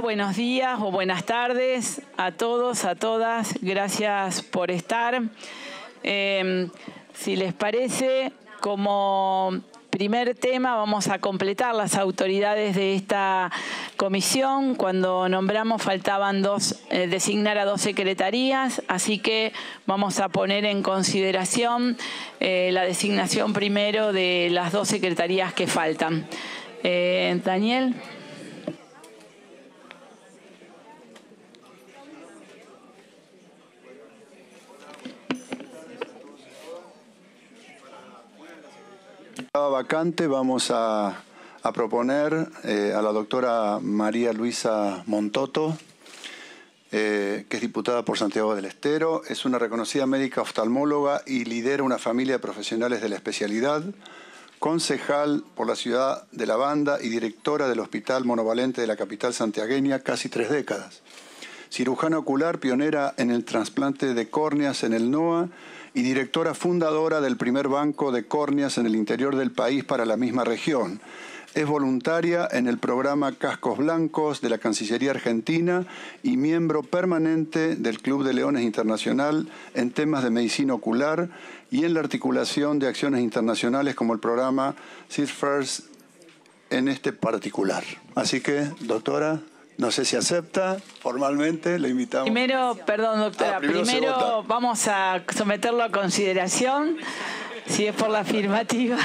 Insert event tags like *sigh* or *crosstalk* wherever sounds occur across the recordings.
buenos días o buenas tardes a todos, a todas. Gracias por estar. Em, si les parece, como primer tema vamos a completar las autoridades de esta comisión. Cuando nombramos faltaban dos, eh, designar a dos secretarías, así que vamos a poner en consideración eh, la designación primero de las dos secretarías que faltan. Eh, Daniel. vacante, vamos a, proponer eh, a la doctora María Luisa Montoto, eh, que es diputada por Santiago del Estero. Es una reconocida médica oftalmóloga y lidera una familia de profesionales de la especialidad. Concejal por la ciudad de La Banda y directora del Hospital Monovalente de la capital santiagueña casi tres décadas. Cirujana ocular, pionera en el trasplante de córneas en el NOA y directora fundadora del primer banco de córneas en el interior del país para la misma región. Es voluntaria en el programa Cascos Blancos de la Cancillería Argentina y miembro permanente del Club de Leones Internacional en temas de medicina ocular y en la articulación de acciones internacionales como el programa Seed First en este particular. Así que, doctora, no sé si acepta formalmente, le invitamos. Primero, perdón, doctora, ah, primero, vamos a someterlo a consideración, si es por la afirmativa.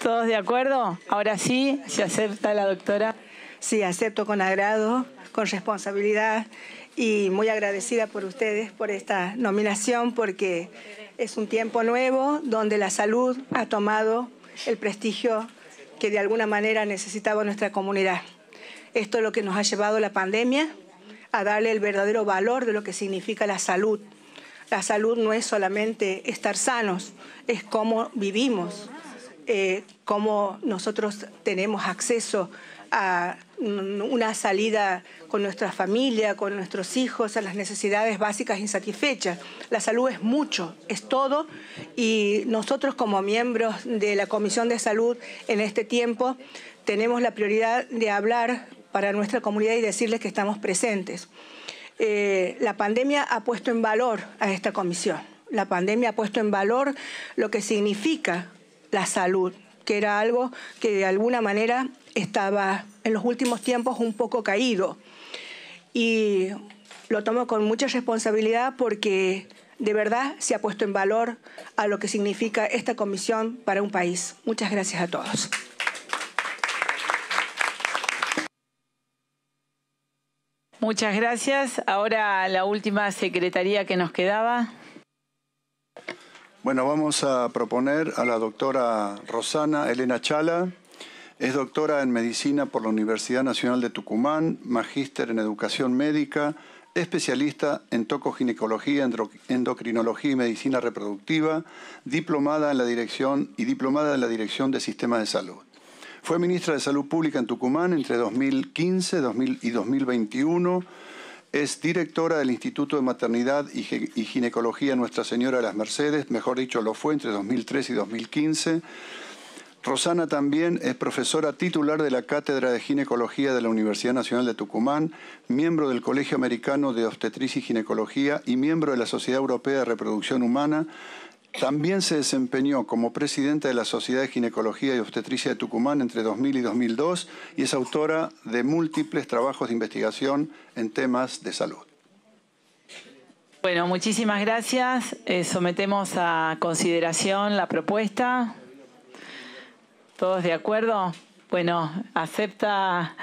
¿Todos de acuerdo? Ahora sí, si acepta la doctora? Sí, acepto con agrado, con responsabilidad y muy agradecida por ustedes por esta nominación porque es un tiempo nuevo donde la salud ha tomado el prestigio que de alguna manera necesitaba nuestra comunidad. Esto es lo que nos ha llevado la pandemia, a darle el verdadero valor de lo que significa la salud. La salud no es solamente estar sanos, es cómo vivimos, eh, cómo nosotros tenemos acceso a una salida con nuestra familia, con nuestros hijos, a las necesidades básicas insatisfechas. La salud es mucho, es todo, y nosotros como miembros de la Comisión de Salud en este tiempo tenemos la prioridad de hablar para nuestra comunidad y decirles que estamos presentes. Eh, la pandemia ha puesto en valor a esta comisión. La pandemia ha puesto en valor lo que significa la salud, que era algo que de alguna manera estaba en los últimos tiempos un poco caído. Y lo tomo con mucha responsabilidad porque de verdad se ha puesto en valor a lo que significa esta comisión para un país. Muchas gracias a todos. Muchas gracias. Ahora la última secretaría que nos quedaba. Bueno, vamos a proponer a la doctora Rosana Elena Chala. Es doctora en medicina por la Universidad Nacional de Tucumán, magíster en educación médica, especialista en tocoginecología, endocrinología y medicina reproductiva, diplomada en la dirección y diplomada en la dirección de sistemas de salud. Fue ministra de Salud Pública en Tucumán entre 2015 y 2021. Es directora del Instituto de Maternidad y, Ginecología Nuestra Señora de las Mercedes, mejor dicho, lo fue entre 2003 y 2015. Rosana también es profesora titular de la Cátedra de Ginecología de la Universidad Nacional de Tucumán, miembro del Colegio Americano de Obstetricia y Ginecología y miembro de la Sociedad Europea de Reproducción Humana, también se desempeñó como presidenta de la Sociedad de Ginecología y Obstetricia de Tucumán entre 2000 y 2002 y es autora de múltiples trabajos de investigación en temas de salud. Bueno, muchísimas gracias. Eh, sometemos a consideración la propuesta. ¿Todos de acuerdo? Bueno, acepta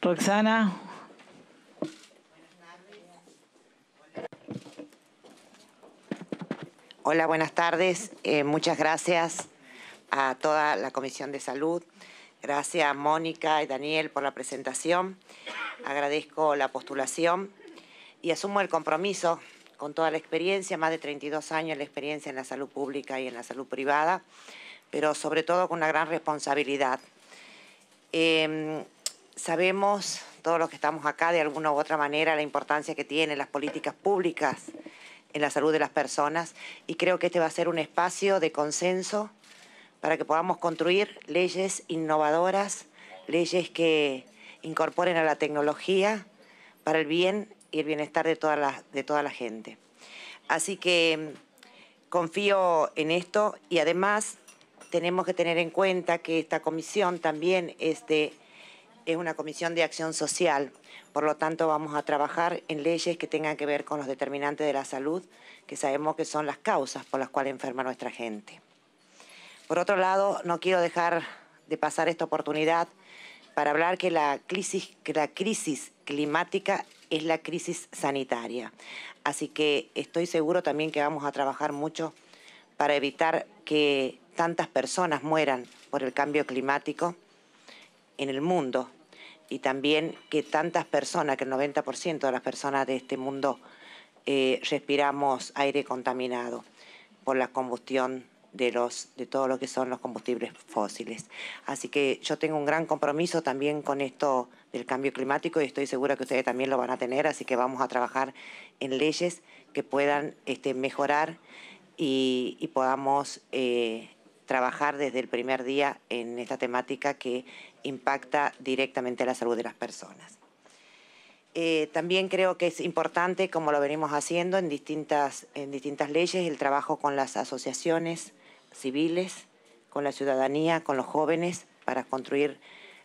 Roxana. Hola, buenas tardes. Eh, muchas gracias a toda la Comisión de Salud. Gracias a Mónica y Daniel por la presentación. Agradezco la postulación y asumo el compromiso con toda la experiencia, más de 32 años de experiencia en la salud pública y en la salud privada, pero sobre todo con una gran responsabilidad. Em, sabemos, todos los que estamos acá, de alguna u otra manera, la importancia que tienen las políticas públicas en la salud de las personas y creo que este va a ser un espacio de consenso para que podamos construir leyes innovadoras, leyes que incorporen a la tecnología para el bien y el bienestar de toda la, de toda la gente. Así que mm, confío en esto y además tenemos que tener en cuenta que esta comisión también es una comisión de acción social. Por lo tanto, vamos a trabajar en leyes que tengan que ver con los determinantes de la salud, que sabemos que son las causas por las cuales enferma nuestra gente. Por otro lado, no quiero dejar de pasar esta oportunidad para hablar que la crisis, climática es la crisis sanitaria. Así que estoy seguro también que vamos a trabajar mucho para evitar que tantas personas mueran por el cambio climático en el mundo y también que tantas personas, que el 90% de las personas de este mundo eh, respiramos aire contaminado por la combustión de, los, de todo lo que son los combustibles fósiles. Así que yo tengo un gran compromiso también con esto del cambio climático y estoy segura que ustedes también lo van a tener, así que vamos a trabajar en leyes que puedan este, mejorar y, podamos eh, trabajar desde el primer día en esta temática que impacta directamente la salud de las personas. Eh, también creo que es importante, como lo venimos haciendo en distintas, en distintas leyes, el trabajo con las asociaciones civiles, con la ciudadanía, con los jóvenes, para construir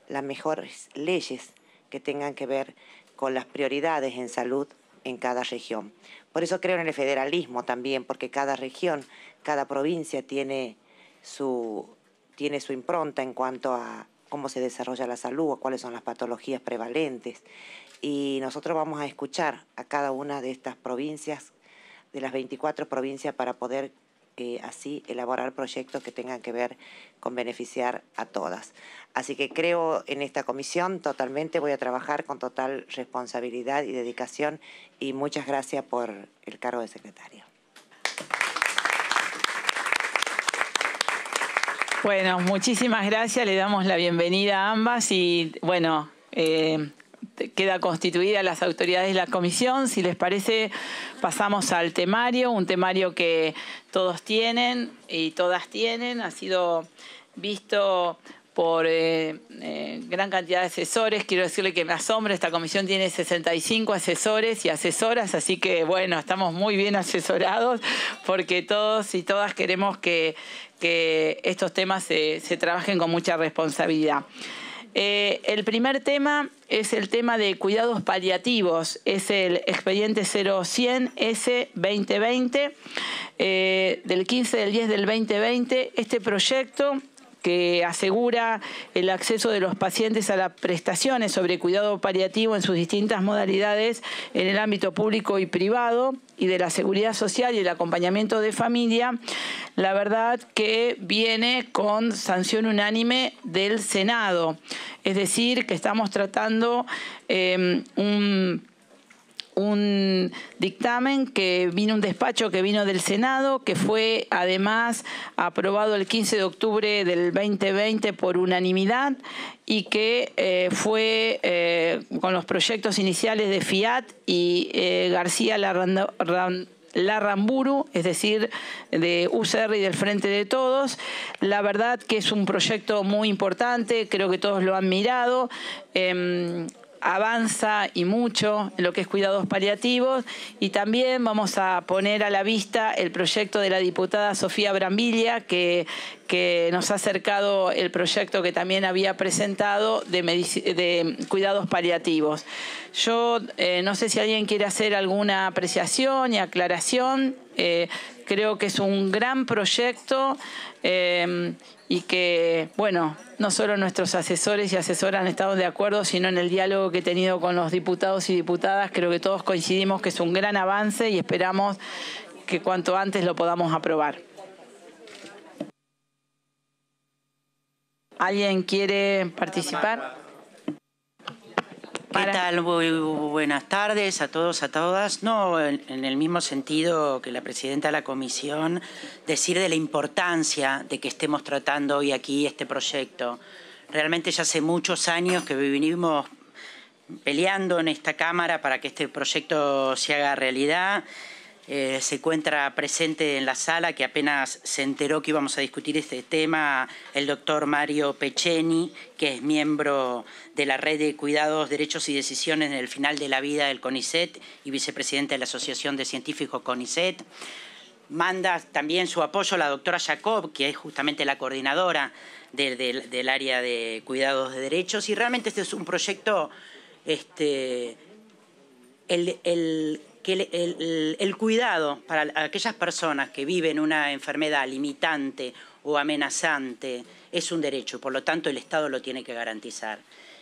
las mejores leyes que tengan que ver con las prioridades en salud en cada región. Por eso creo en el federalismo también, porque cada región, cada provincia tiene su, tiene su impronta en cuanto a cómo se desarrolla la salud, o cuáles son las patologías prevalentes. Y nosotros vamos a escuchar a cada una de estas provincias, de las 24 provincias, para poder eh, así elaborar proyectos que tengan que ver con beneficiar a todas. Así que creo en esta comisión totalmente, voy a trabajar con total responsabilidad y dedicación y muchas gracias por el cargo de secretario. Bueno, muchísimas gracias, le damos la bienvenida a ambas y bueno, eh, queda constituida las autoridades de la comisión. Si les parece, pasamos al temario, un temario que todos tienen y todas tienen. Ha sido visto por eh, eh, gran cantidad de asesores. Quiero decirle que me asombra, esta comisión tiene 65 asesores y asesoras, así que bueno, estamos muy bien asesorados porque todos y todas queremos que, estos temas se, trabajen con mucha responsabilidad. Eh, el primer tema es el tema de cuidados paliativos, es el expediente 0100S2020 del 15 del 10 del 2020. Este proyecto que asegura el acceso de los pacientes a las prestaciones sobre cuidado paliativo en sus distintas modalidades en el ámbito público y privado y de la seguridad social y el acompañamiento de familia, la verdad que viene con sanción unánime del Senado. Es decir, que estamos tratando eh, un un dictamen que vino un despacho que vino del Senado, que fue además aprobado el 15 de octubre del 2020 por unanimidad y que eh, fue eh, con los proyectos iniciales de Fiat y eh, García Larramburu, es decir, de UCR y del Frente de Todos. La verdad que es un proyecto muy importante, creo que todos lo han mirado. Em, avanza y mucho en lo que es cuidados paliativos y también vamos a poner a la vista el proyecto de la diputada Sofía Brambilla que, nos ha acercado el proyecto que también había presentado de cuidados paliativos. Yo eh, no sé si alguien quiere hacer alguna apreciación y aclaración. Eh, creo que es un gran proyecto eh, y que, bueno, no solo nuestros asesores y asesoras han estado de acuerdo, sino en el diálogo que he tenido con los diputados y diputadas, creo que todos coincidimos que es un gran avance y esperamos que cuanto antes lo podamos aprobar. ¿Alguien quiere participar? ¿Qué tal? buenas tardes a todos, a todas. No, en, el mismo sentido que la presidenta de la comisión, decir de la importancia de que estemos tratando hoy aquí este proyecto. Realmente ya hace muchos años que vinimos peleando en esta Cámara para que este proyecto se haga realidad. Eh, se encuentra presente en la sala, que apenas se enteró que íbamos a discutir este tema, el doctor Mario Pecheni, que es miembro de la Red de Cuidados, Derechos y Decisiones en el Final de la Vida del CONICET y vicepresidente de la Asociación de Científicos CONICET. Manda también su apoyo a la doctora Jacob, que es justamente la coordinadora del, área de cuidados de derechos. Y realmente este es un proyecto... Este, el que el, cuidado para aquellas personas que viven una enfermedad limitante o amenazante es un derecho, por lo tanto el Estado lo tiene que garantizar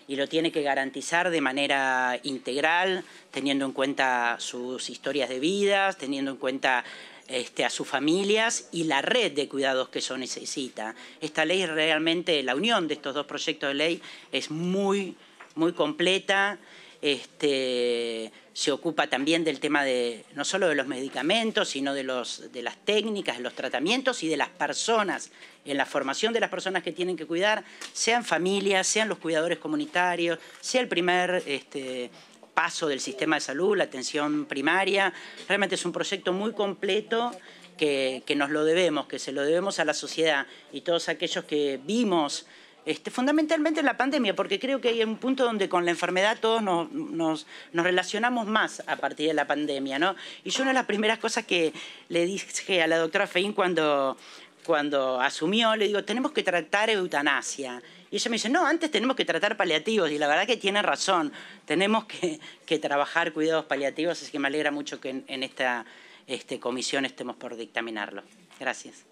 y lo tiene que garantizar de manera integral, teniendo en cuenta sus historias de vida, teniendo en cuenta este, a sus familias y la red de cuidados que eso necesita. Esta ley realmente, la unión de estos dos proyectos de ley es muy, muy completa. Este, se ocupa también del tema de no solo de los medicamentos, sino de, las técnicas, de los tratamientos y de las personas, en la formación de las personas que tienen que cuidar, sean familias, sean los cuidadores comunitarios, sea el primer este, paso del sistema de salud, la atención primaria. Realmente es un proyecto muy completo que, que nos lo debemos, que se lo debemos a la sociedad y todos aquellos que vimos este, fundamentalmente en la pandemia, porque creo que hay un punto donde con la enfermedad todos nos, relacionamos más a partir de la pandemia, Y yo una de las primeras cosas que le dije a la doctora Fein cuando, cuando asumió, le digo, tenemos que tratar eutanasia. Y ella me dice, no, antes tenemos que tratar paliativos. Y la verdad que tiene razón, tenemos que, trabajar cuidados paliativos, así que me alegra mucho que en, esta este, comisión estemos por dictaminarlo. Gracias.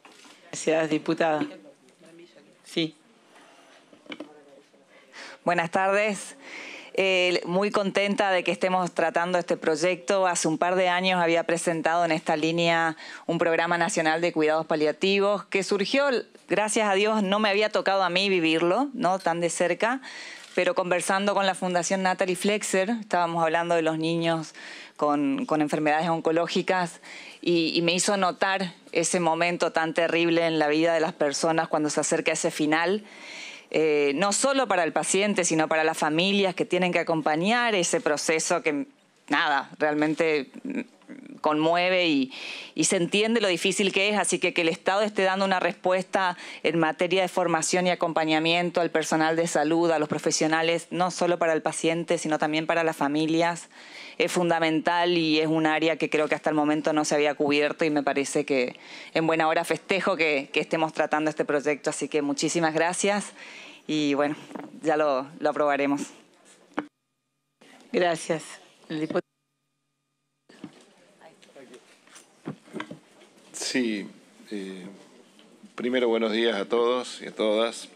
Gracias, diputada. Sí. Buenas tardes. Eh, muy contenta de que estemos tratando este proyecto. Hace un par de años había presentado en esta línea un programa nacional de cuidados paliativos que surgió, gracias a Dios, no me había tocado a mí vivirlo, no tan de cerca, pero conversando con la Fundación Natalie Flexer, estábamos hablando de los niños con, enfermedades oncológicas y, y, me hizo notar ese momento tan terrible en la vida de las personas cuando se acerca ese final. Eh, no solo para el paciente, sino para las familias que tienen que acompañar ese proceso que, nada, realmente mm, conmueve y, y, se entiende lo difícil que es, así que que el Estado esté dando una respuesta en materia de formación y acompañamiento al personal de salud, a los profesionales, no solo para el paciente, sino también para las familias es fundamental y es un área que creo que hasta el momento no se había cubierto y me parece que en buena hora festejo que, estemos tratando este proyecto. Así que muchísimas gracias y bueno, ya lo, aprobaremos. Gracias. Sí, eh, primero buenos días a todos y a todas.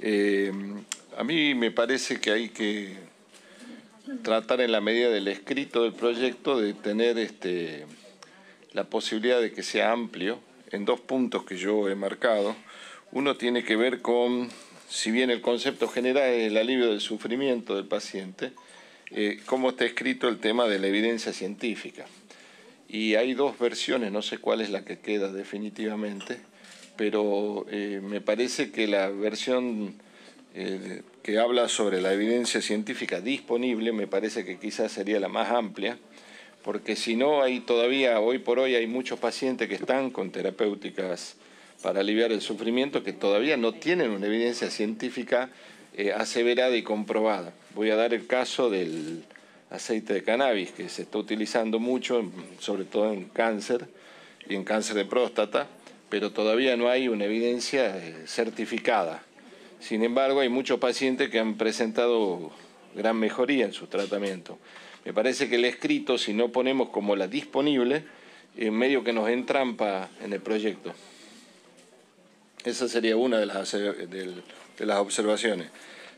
Eh, a mí me parece que hay que tratar en la medida del escrito del proyecto de tener este, la posibilidad de que sea amplio en dos puntos que yo he marcado. Uno tiene que ver con, si bien el concepto general es el alivio del sufrimiento del paciente, eh, cómo está escrito el tema de la evidencia científica. Y hay dos versiones, no sé cuál es la que queda definitivamente, pero eh, me parece que la versión eh, que habla sobre la evidencia científica disponible, me parece que quizás sería la más amplia, porque si no hay todavía, hoy por hoy hay muchos pacientes que están con terapéuticas para aliviar el sufrimiento que todavía no tienen una evidencia científica eh, aseverada y comprobada. Voy a dar el caso del aceite de cannabis, que se está utilizando mucho, sobre todo en cáncer y en cáncer de próstata, pero todavía no hay una evidencia eh, certificada sin embargo, hay muchos pacientes que han presentado gran mejoría en su tratamiento. Me parece que el escrito, si no ponemos como la disponible, en medio que nos entrampa en el proyecto. Esa sería una de las, observaciones.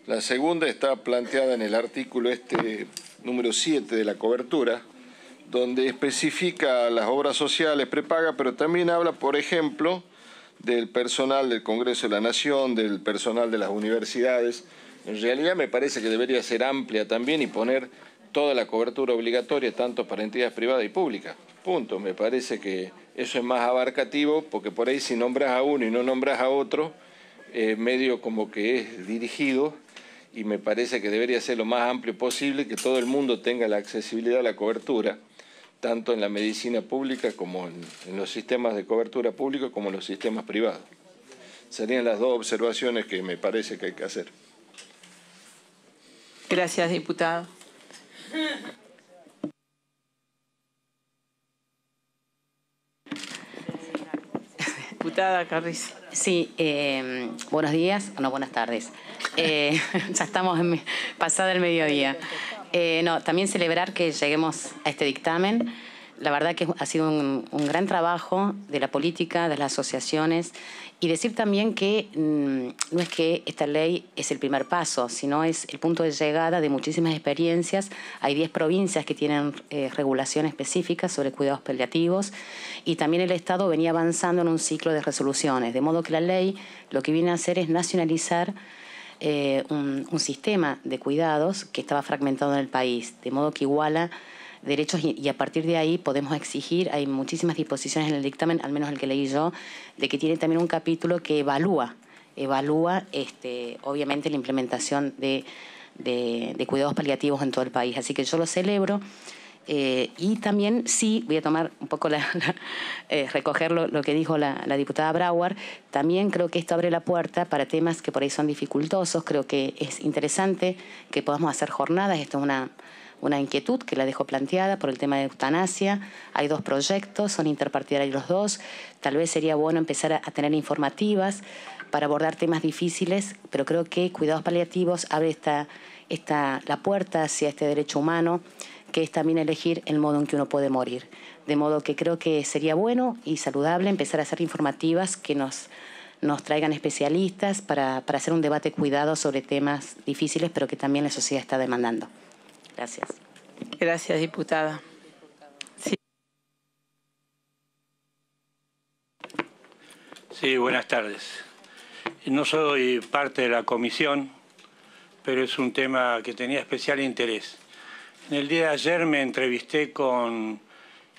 La segunda está planteada en el artículo este número 7 de la cobertura, donde especifica las obras sociales prepaga, pero también habla, por ejemplo, del personal del Congreso de la Nación, del personal de las universidades. En realidad me parece que debería ser amplia también y poner toda la cobertura obligatoria, tanto para entidades privadas y públicas. Punto. Me parece que eso es más abarcativo, porque por ahí si nombras a uno y no nombras a otro, medio como que es dirigido y me parece que debería ser lo más amplio posible, que todo el mundo tenga la accesibilidad a la cobertura tanto en la medicina pública como en, los sistemas de cobertura pública como en los sistemas privados. Serían las dos observaciones que me parece que hay que hacer. Gracias, diputado. Diputada Carriz. Sí, em, buenos días, no, buenas tardes. Eh, *laughs* ya estamos en, pasada el mediodía. Eh, no, también celebrar que lleguemos a este dictamen. La verdad que ha sido un, gran trabajo de la política, de las asociaciones, y decir también que mm, no es que esta ley es el primer paso, sino es el punto de llegada de muchísimas experiencias. Hay 10 provincias que tienen eh, regulación específica sobre cuidados paliativos y también el Estado venía avanzando en un ciclo de resoluciones, de modo que la ley lo que viene a hacer es nacionalizar eh, un, sistema de cuidados que estaba fragmentado en el país, de modo que iguala derechos y, a partir de ahí podemos exigir, hay muchísimas disposiciones en el dictamen, al menos el que leí yo, de que tiene también un capítulo que evalúa, evalúa este, obviamente la implementación de cuidados paliativos en todo el país. Así que yo lo celebro. Eh, y también sí, voy a tomar un poco la, *laughs* eh, recoger lo, que dijo la, diputada Brauer, también creo que esto abre la puerta para temas que por ahí son dificultosos, creo que es interesante que podamos hacer jornadas, esto es una, una inquietud que la dejo planteada por el tema de eutanasia, hay dos proyectos, son interpartidarios los dos, tal vez sería bueno empezar a, tener informativas para abordar temas difíciles, pero creo que cuidados paliativos abre esta, esta, la puerta hacia este derecho humano que es también elegir el modo en que uno puede morir. De modo que creo que sería bueno y saludable empezar a hacer informativas que nos, nos traigan especialistas para, hacer un debate cuidado sobre temas difíciles, pero que también la sociedad está demandando. Gracias. Gracias, diputada. Sí. sí, buenas tardes. No soy parte de la comisión, pero es un tema que tenía especial interés. En el día de ayer me entrevisté con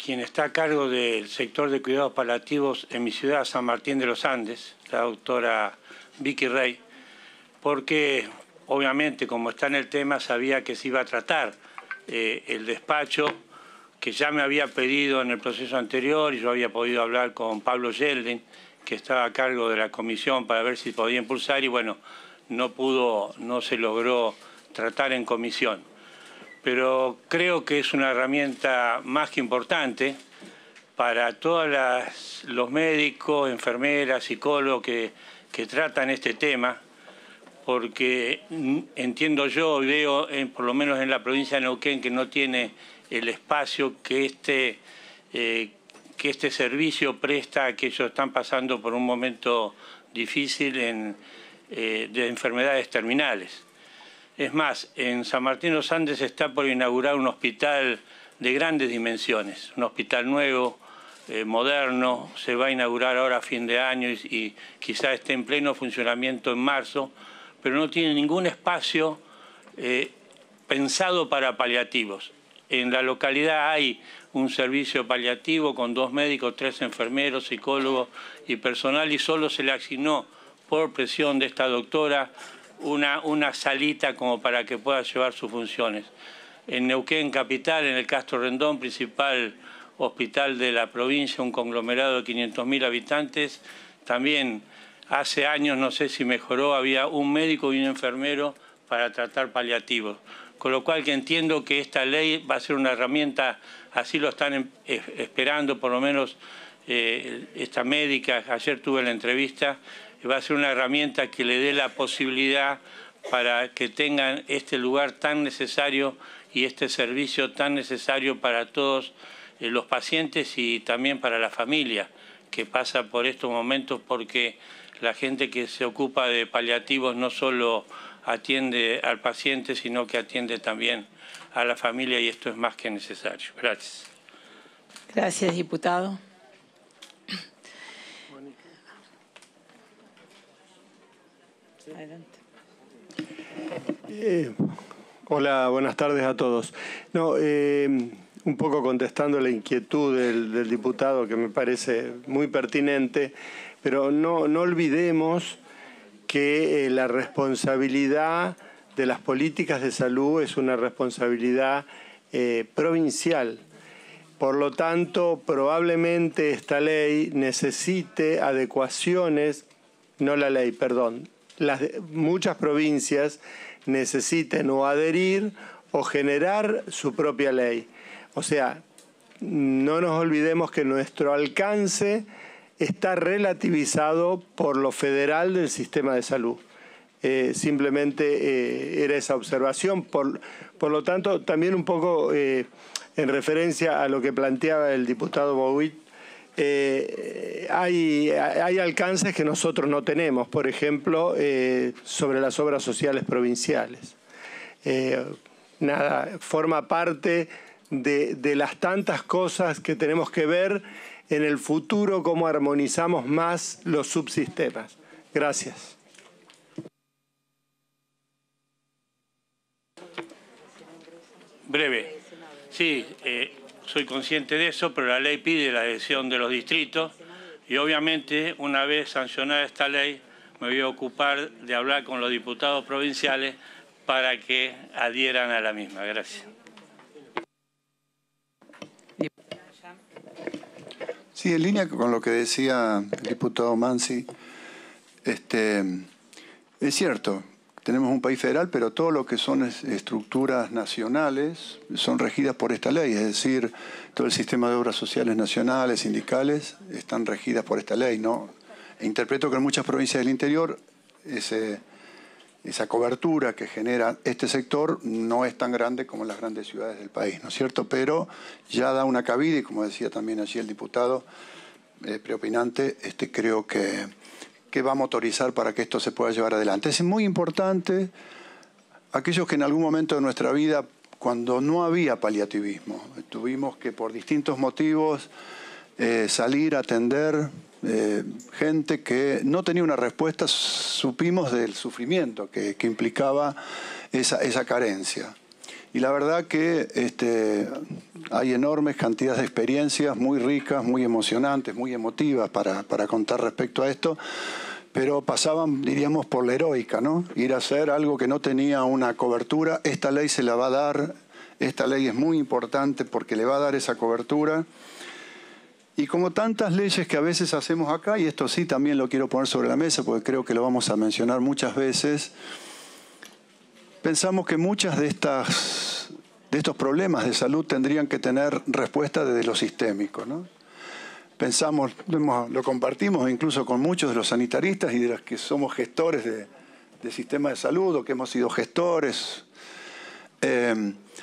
quien está a cargo del sector de cuidados palativos en mi ciudad, San Martín de los Andes, la doctora Vicky Rey, porque obviamente como está en el tema sabía que se iba a tratar eh, el despacho que ya me había pedido en el proceso anterior y yo había podido hablar con Pablo Yeldin, que estaba a cargo de la comisión para ver si podía impulsar y bueno, no pudo, no se logró tratar en comisión pero creo que es una herramienta más que importante para todos los médicos, enfermeras, psicólogos que, tratan este tema, porque entiendo yo, y veo por lo menos en la provincia de Neuquén que no tiene el espacio que este, eh, este servicio presta a aquellos que están pasando por un momento difícil eh, de enfermedades terminales. Es más, en San Martín los Andes está por inaugurar un hospital de grandes dimensiones, un hospital nuevo, eh, moderno, se va a inaugurar ahora a fin de año y, quizá esté en pleno funcionamiento en marzo, pero no tiene ningún espacio eh, pensado para paliativos. En la localidad hay un servicio paliativo con dos médicos, tres enfermeros, psicólogos y personal y solo se le asignó por presión de esta doctora una, salita como para que pueda llevar sus funciones. En Neuquén Capital, en el Castro Rendón, principal hospital de la provincia, un conglomerado de 500.000 habitantes, también hace años, no sé si mejoró, había un médico y un enfermero para tratar paliativos. Con lo cual que entiendo que esta ley va a ser una herramienta, así lo están em, esperando por lo menos eh, esta médica, ayer tuve la entrevista, va a ser una herramienta que le dé la posibilidad para que tengan este lugar tan necesario y este servicio tan necesario para todos eh, los pacientes y también para la familia que pasa por estos momentos porque la gente que se ocupa de paliativos no solo atiende al paciente, sino que atiende también a la familia y esto es más que necesario. Gracias. Gracias, diputado. Eh, hola, buenas tardes a todos. Eh, un poco contestando la inquietud del, diputado que me parece muy pertinente, pero no, olvidemos que eh, la responsabilidad de las políticas de salud es una responsabilidad provincial. Por lo tanto, probablemente esta ley necesite adecuaciones, no la ley, perdón, las, muchas provincias necesiten o adherir o generar su propia ley. O sea, no nos olvidemos que nuestro alcance está relativizado por lo federal del sistema de salud. Eh, simplemente eh, era esa observación. Por, lo tanto, también un poco eh, en referencia a lo que planteaba el diputado Bowit eh, hay, alcances que nosotros no tenemos, por ejemplo, eh, sobre las obras sociales provinciales. Eh, nada, forma parte de, las tantas cosas que tenemos que ver en el futuro, cómo armonizamos más los subsistemas. Gracias. Breve. Sí, soy consciente de eso, pero la ley pide la adhesión de los distritos y obviamente una vez sancionada esta ley me voy a ocupar de hablar con los diputados provinciales para que adhieran a la misma. Gracias. Sí, en línea con lo que decía el diputado Mansi, este, es cierto, tenemos un país federal, pero todo lo que son estructuras nacionales son regidas por esta ley, es decir, todo el sistema de obras sociales nacionales, sindicales, están regidas por esta ley, ¿no? E interpreto que en muchas provincias del interior esa cobertura que genera este sector no es tan grande como en las grandes ciudades del país, ¿no es cierto? Pero ya da una cabida y como decía también allí el diputado eh, preopinante, este, creo que que va a motorizar para que esto se pueda llevar adelante. Es muy importante aquellos que en algún momento de nuestra vida, cuando no había paliativismo, tuvimos que por distintos motivos eh, salir a atender eh, gente que no tenía una respuesta, supimos del sufrimiento que, implicaba esa carencia. Y la verdad que este, hay enormes cantidades de experiencias muy ricas, muy emocionantes, muy emotivas para, para contar respecto a esto pero pasaban, diríamos, por la heroica, ¿no? Ir a hacer algo que no tenía una cobertura, esta ley se la va a dar, esta ley es muy importante porque le va a dar esa cobertura. Y como tantas leyes que a veces hacemos acá, y esto sí también lo quiero poner sobre la mesa porque creo que lo vamos a mencionar muchas veces, Pensamos que muchas de estas de estos problemas de salud tendrían que tener respuesta desde lo sistémico. ¿no? Pensamos, lo compartimos incluso con muchos de los sanitaristas y de los que somos gestores de, sistema de salud o que hemos sido gestores. Eh,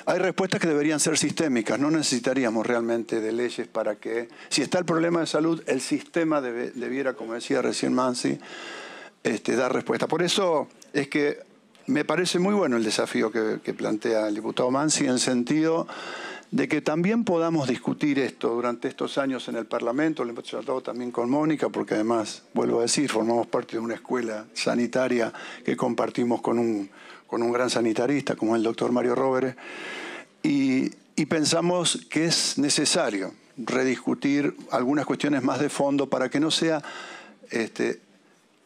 hay respuestas que deberían ser sistémicas, no necesitaríamos realmente de leyes para que, si está el problema de salud, el sistema debiera, como decía recién Mansi, este, dar respuesta. Por eso es que me parece muy bueno el desafío que, plantea el diputado Mansi en sentido de que también podamos discutir esto durante estos años en el Parlamento, lo hemos tratado también con Mónica, porque además, vuelvo a decir, formamos parte de una escuela sanitaria que compartimos con un, con un gran sanitarista como el doctor Mario Roberes, y, y pensamos que es necesario rediscutir algunas cuestiones más de fondo para que no sea este,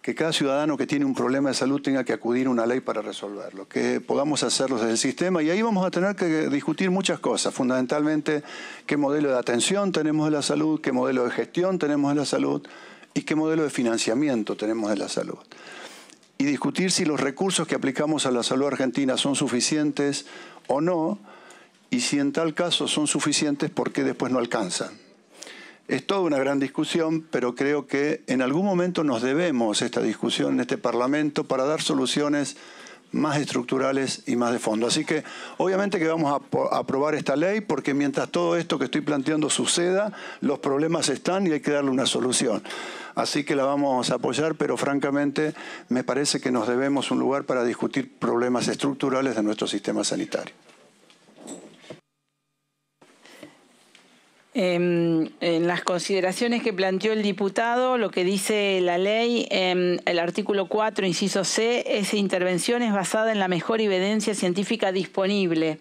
que cada ciudadano que tiene un problema de salud tenga que acudir a una ley para resolverlo, que podamos hacerlo desde el sistema y ahí vamos a tener que discutir muchas cosas, fundamentalmente qué modelo de atención tenemos de la salud, qué modelo de gestión tenemos de la salud y qué modelo de financiamiento tenemos de la salud. Y discutir si los recursos que aplicamos a la salud argentina son suficientes o no y si en tal caso son suficientes, ¿por qué después no alcanzan? Es toda una gran discusión, pero creo que en algún momento nos debemos esta discusión en este Parlamento para dar soluciones más estructurales y más de fondo. Así que obviamente que vamos a aprobar esta ley porque mientras todo esto que estoy planteando suceda, los problemas están y hay que darle una solución. Así que la vamos a apoyar, pero francamente me parece que nos debemos un lugar para discutir problemas estructurales de nuestro sistema sanitario. Em, en las consideraciones que planteó el diputado, lo que dice la ley, em, el artículo 4, inciso C, esa intervención es basada en la mejor evidencia científica disponible.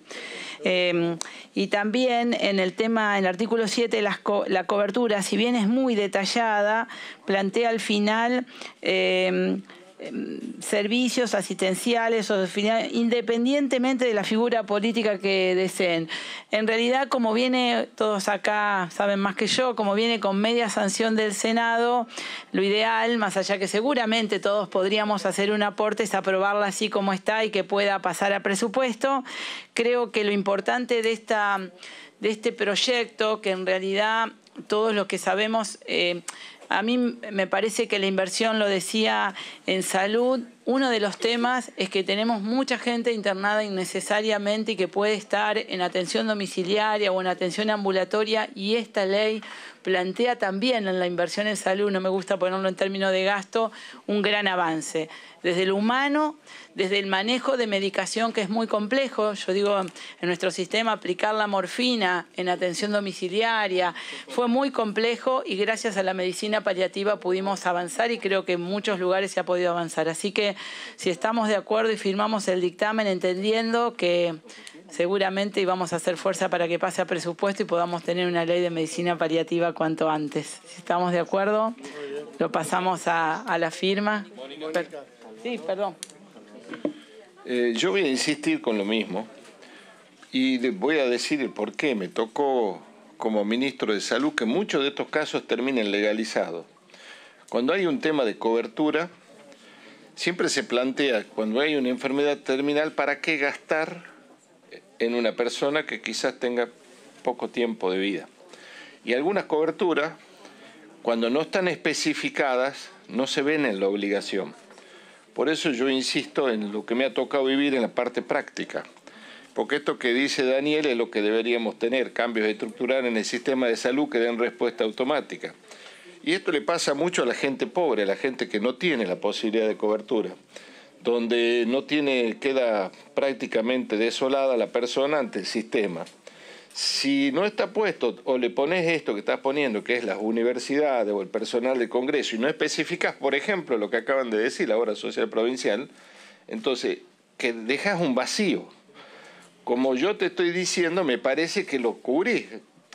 Em, y también en el tema, en el artículo 7, la cobertura, si bien es muy detallada, plantea al final... Em, servicios asistenciales o independientemente de la figura política que deseen. En realidad, como viene, todos acá saben más que yo, como viene con media sanción del Senado, lo ideal, más allá que seguramente todos podríamos hacer un aporte, es aprobarla así como está y que pueda pasar a presupuesto. Creo que lo importante de, esta, de este proyecto, que en realidad todos los que sabemos... Eh, a mí me parece que la inversión, lo decía, en salud, uno de los temas es que tenemos mucha gente internada innecesariamente y que puede estar en atención domiciliaria o en atención ambulatoria y esta ley plantea también en la inversión en salud, no me gusta ponerlo en términos de gasto, un gran avance. Desde lo humano, desde el manejo de medicación que es muy complejo, yo digo, en nuestro sistema aplicar la morfina en atención domiciliaria fue muy complejo y gracias a la medicina paliativa pudimos avanzar y creo que en muchos lugares se ha podido avanzar. Así que si estamos de acuerdo y firmamos el dictamen entendiendo que seguramente íbamos a hacer fuerza para que pase a presupuesto y podamos tener una ley de medicina paliativa cuanto antes. Si estamos de acuerdo, lo pasamos a, la firma. sí, perdón. Eh, yo voy a insistir con lo mismo y voy a decir el por qué. Me tocó como ministro de Salud que muchos de estos casos terminen legalizados. Cuando hay un tema de cobertura, siempre se plantea, cuando hay una enfermedad terminal, ¿para qué gastar en una persona que quizás tenga poco tiempo de vida? Y algunas coberturas, cuando no están especificadas, no se ven en la obligación. Por eso yo insisto en lo que me ha tocado vivir en la parte práctica. Porque esto que dice Daniel es lo que deberíamos tener, cambios estructurales en el sistema de salud que den respuesta automática. Y esto le pasa mucho a la gente pobre, a la gente que no tiene la posibilidad de cobertura, donde no tiene, queda prácticamente desolada la persona ante el sistema si no está puesto o le pones esto que estás poniendo, que es las universidades o el personal del Congreso, y no especificas, por ejemplo, lo que acaban de decir, la obra social provincial, entonces, que dejas un vacío. Como yo te estoy diciendo, me parece que lo cubrís.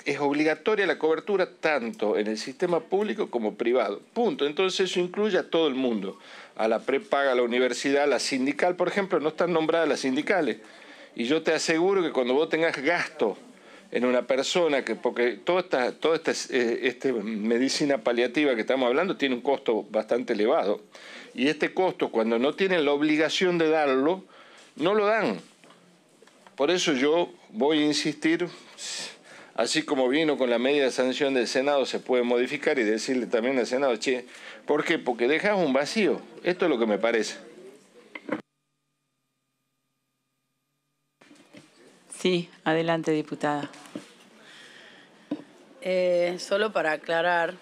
Es obligatoria la cobertura tanto en el sistema público como privado. Punto. Entonces eso incluye a todo el mundo. A la prepaga, a la universidad, a la sindical, por ejemplo, no están nombradas las sindicales. Y yo te aseguro que cuando vos tengas gasto en una persona, que, porque toda esta, toda esta, eh, este medicina paliativa que estamos hablando tiene un costo bastante elevado. Y este costo, cuando no tienen la obligación de darlo, no lo dan. Por eso yo voy a insistir, así como vino con la media de sanción del Senado, se puede modificar y decirle también al Senado, che, ¿por qué? Porque dejas un vacío. Esto es lo que me parece. Sí, adelante, diputada. Eh, solo para aclarar,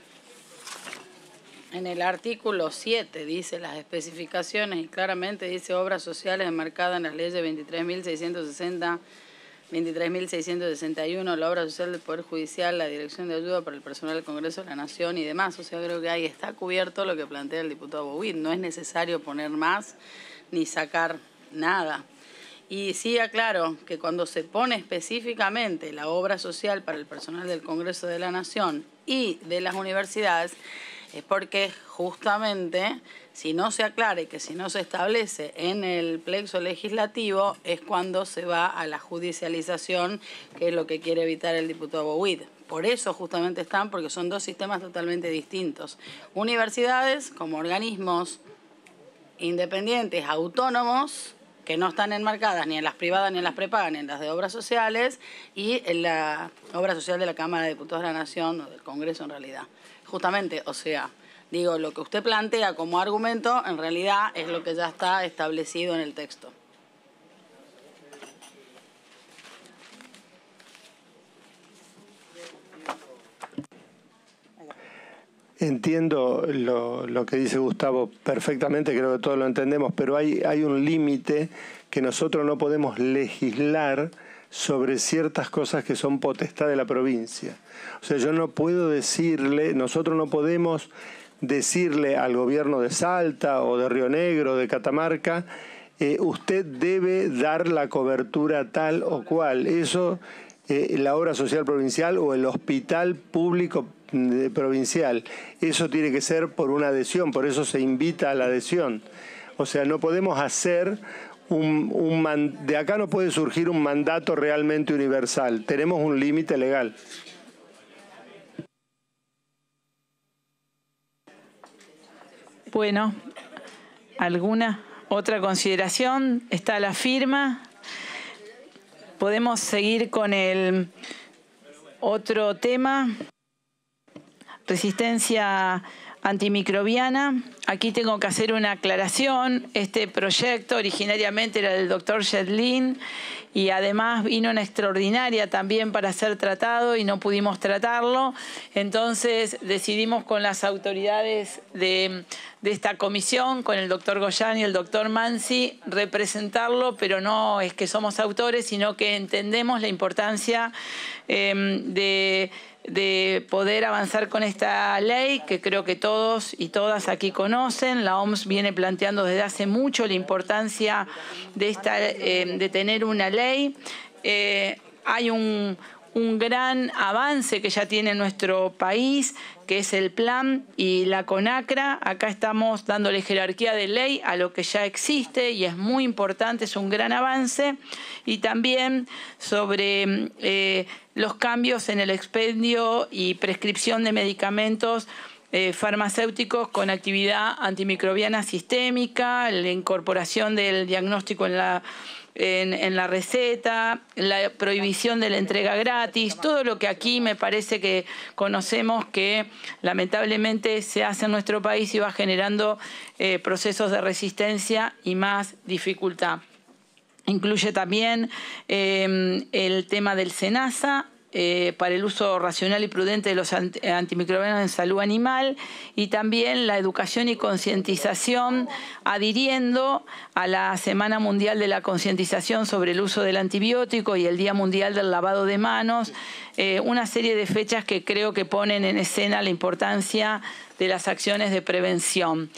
en el artículo 7 dice las especificaciones y claramente dice obras sociales enmarcadas en las leyes 23.660, 23.661, la obra social del Poder Judicial, la Dirección de Ayuda para el Personal del Congreso de la Nación y demás. O sea, creo que ahí está cubierto lo que plantea el diputado Bowit, No es necesario poner más ni sacar nada. Y sí aclaro que cuando se pone específicamente la obra social para el personal del Congreso de la Nación y de las universidades, es porque justamente si no se aclara y que si no se establece en el plexo legislativo es cuando se va a la judicialización, que es lo que quiere evitar el diputado Bowid. Por eso justamente están, porque son dos sistemas totalmente distintos. Universidades como organismos independientes, autónomos, que no están enmarcadas ni en las privadas, ni en las prepagas, ni en las de obras sociales, y en la obra social de la Cámara de Diputados de la Nación, o del Congreso en realidad. Justamente, o sea, digo, lo que usted plantea como argumento, en realidad es lo que ya está establecido en el texto. Entiendo lo, que dice Gustavo perfectamente, creo que todos lo entendemos, pero hay, un límite que nosotros no podemos legislar sobre ciertas cosas que son potestad de la provincia. O sea, yo no puedo decirle, nosotros no podemos decirle al gobierno de Salta o de Río Negro, de Catamarca, eh, usted debe dar la cobertura tal o cual. Eso eh, la obra social provincial o el hospital público eh, provincial. Eso tiene que ser por una adhesión, por eso se invita a la adhesión. O sea, no podemos hacer un, de acá no puede surgir un mandato realmente universal. Tenemos un límite legal. Bueno, ¿alguna otra consideración? Está la firma. Podemos seguir con el otro tema resistencia antimicrobiana. Aquí tengo que hacer una aclaración. Este proyecto originariamente era del doctor Shedlin y además vino una extraordinaria también para ser tratado y no pudimos tratarlo. Entonces decidimos con las autoridades de, esta comisión, con el doctor Goyan y el doctor Mansi, representarlo, pero no es que somos autores, sino que entendemos la importancia em, de de poder avanzar con esta ley que creo que todos y todas aquí conocen. La OMS viene planteando desde hace mucho la importancia de, eh, de tener una ley. Eh, hay un, gran avance que ya tiene nuestro país, que es el PLAN y la CONACRA. Acá estamos dándole jerarquía de ley a lo que ya existe y es muy importante, es un gran avance. Y también sobre... Eh, los cambios en el expendio y prescripción de medicamentos eh, farmacéuticos con actividad antimicrobiana sistémica, la incorporación del diagnóstico en la, receta, la prohibición de la entrega gratis, todo lo que aquí me parece que conocemos que lamentablemente se hace en nuestro país y va generando eh, procesos de resistencia y más dificultad. Incluye también em, el tema del SENASA, eh, para el uso racional y prudente de los eh, antimicrobianos en salud animal y también la educación y concientización adhiriendo a la Semana Mundial de la Concientización sobre el uso del antibiótico y el Día Mundial del Lavado de Manos, eh, una serie de fechas que creo que ponen en escena la importancia de las acciones de prevención.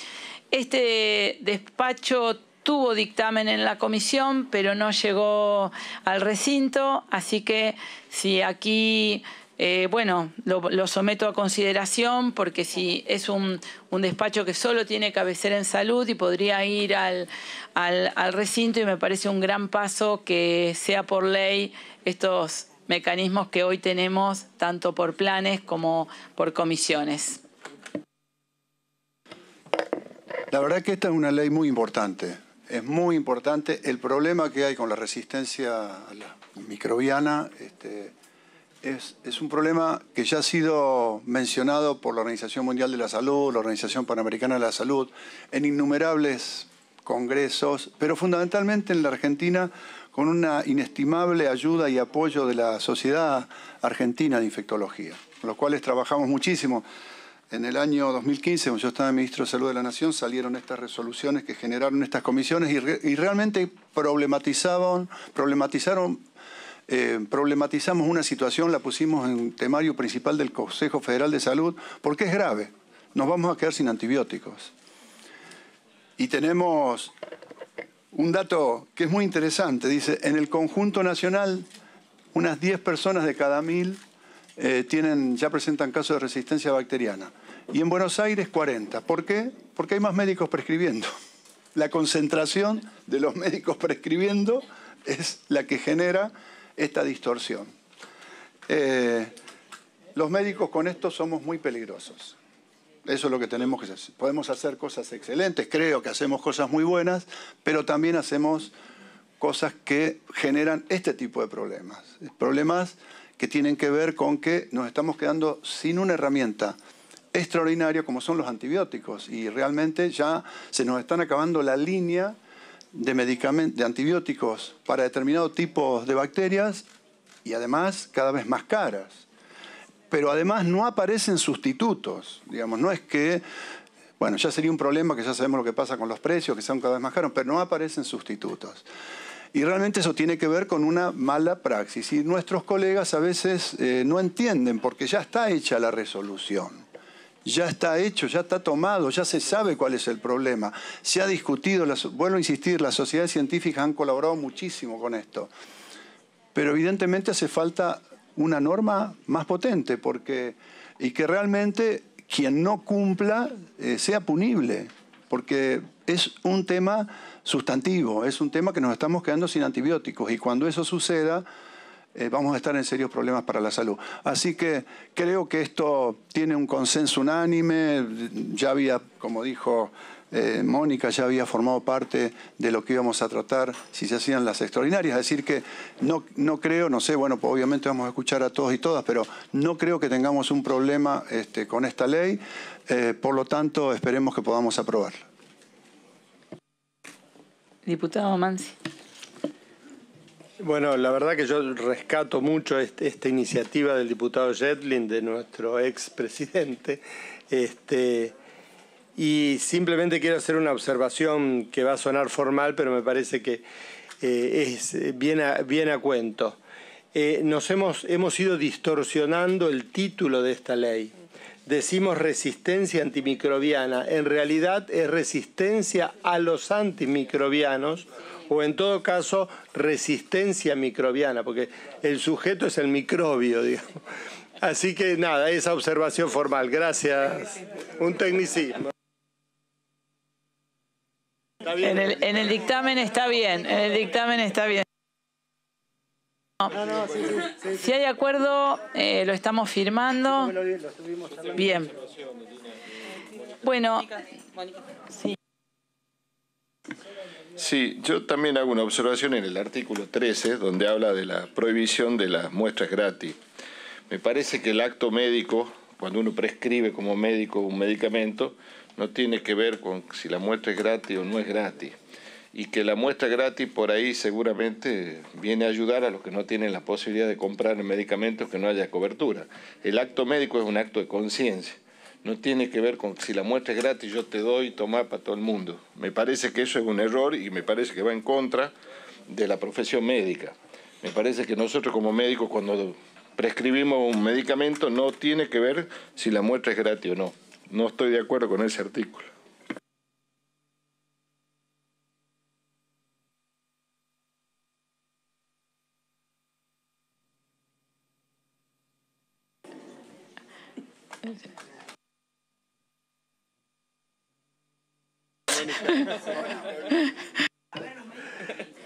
Este despacho tuvo dictamen en la comisión, pero no llegó al recinto, así que si aquí eh, bueno, lo, someto a consideración porque si es un, despacho que solo tiene cabecera en salud y podría ir al, al, recinto y me parece un gran paso que sea por ley estos mecanismos que hoy tenemos, tanto por planes como por comisiones. La verdad que esta es una ley muy importante es muy importante. El problema que hay con la resistencia microbiana este, es, un problema que ya ha sido mencionado por la Organización Mundial de la Salud, la Organización Panamericana de la Salud, en innumerables congresos, pero fundamentalmente en la Argentina con una inestimable ayuda y apoyo de la Sociedad Argentina de Infectología, con los cuales trabajamos muchísimo. En el año 2015, cuando yo estaba ministro de Salud de la Nación, salieron estas resoluciones que generaron estas comisiones y, realmente problematizaban, problematizaron, eh, problematizamos una situación, la pusimos en temario principal del Consejo Federal de Salud, porque es grave. Nos vamos a quedar sin antibióticos. Y tenemos un dato que es muy interesante. Dice, en el conjunto nacional, unas 10 personas de cada mil eh, ya presentan casos de resistencia bacteriana. Y en Buenos Aires 40. ¿Por qué? Porque hay más médicos prescribiendo. La concentración de los médicos prescribiendo es la que genera esta distorsión. Eh, los médicos con esto somos muy peligrosos. Eso es lo que tenemos que hacer. Podemos hacer cosas excelentes, creo que hacemos cosas muy buenas, pero también hacemos cosas que generan este tipo de problemas. Problemas que tienen que ver con que nos estamos quedando sin una herramienta extraordinaria como son los antibióticos y realmente ya se nos están acabando la línea de, medicamentos, de antibióticos para determinados tipos de bacterias y además cada vez más caras. Pero además no aparecen sustitutos, digamos, no es que, bueno, ya sería un problema que ya sabemos lo que pasa con los precios, que son cada vez más caros, pero no aparecen sustitutos. Y realmente eso tiene que ver con una mala praxis. Y nuestros colegas a veces eh, no entienden porque ya está hecha la resolución. Ya está hecho, ya está tomado, ya se sabe cuál es el problema. Se ha discutido, vuelvo a insistir, las sociedades científicas han colaborado muchísimo con esto. Pero evidentemente hace falta una norma más potente porque, y que realmente quien no cumpla eh, sea punible porque es un tema sustantivo, es un tema que nos estamos quedando sin antibióticos y cuando eso suceda eh, vamos a estar en serios problemas para la salud. Así que creo que esto tiene un consenso unánime, ya había, como dijo eh, Mónica, ya había formado parte de lo que íbamos a tratar si se hacían las extraordinarias, es decir que no, no creo, no sé, bueno, pues obviamente vamos a escuchar a todos y todas, pero no creo que tengamos un problema este, con esta ley. Eh, por lo tanto, esperemos que podamos aprobarlo. Diputado Mansi. Bueno, la verdad que yo rescato mucho este, esta iniciativa del diputado Jetlin, de nuestro expresidente, este, y simplemente quiero hacer una observación que va a sonar formal, pero me parece que eh, es bien a, cuento. Eh, nos hemos, hemos ido distorsionando el título de esta ley decimos resistencia antimicrobiana, en realidad es resistencia a los antimicrobianos o en todo caso resistencia microbiana, porque el sujeto es el microbio, *laughs* digamos. Así que nada, esa observación formal. Gracias. Un tecnicismo. En el, en el dictamen está bien, en el dictamen está bien si hay acuerdo, eh, lo estamos firmando. Bien. Bueno, sí. Sí, yo también hago una observación en el artículo 13, donde habla de la prohibición de las muestras gratis. Me parece que el acto médico, cuando uno prescribe como médico un medicamento, no tiene que ver con si la muestra es gratis o no es gratis y que la muestra gratis por ahí seguramente viene a ayudar a los que no tienen la posibilidad de comprar medicamentos que no haya cobertura. El acto médico es un acto de conciencia. No tiene que ver con si la muestra es gratis, yo te doy, toma para todo el mundo. Me parece que eso es un error y me parece que va en contra de la profesión médica. Me parece que nosotros como médicos cuando prescribimos un medicamento no tiene que ver si la muestra es gratis o no. No estoy de acuerdo con ese artículo.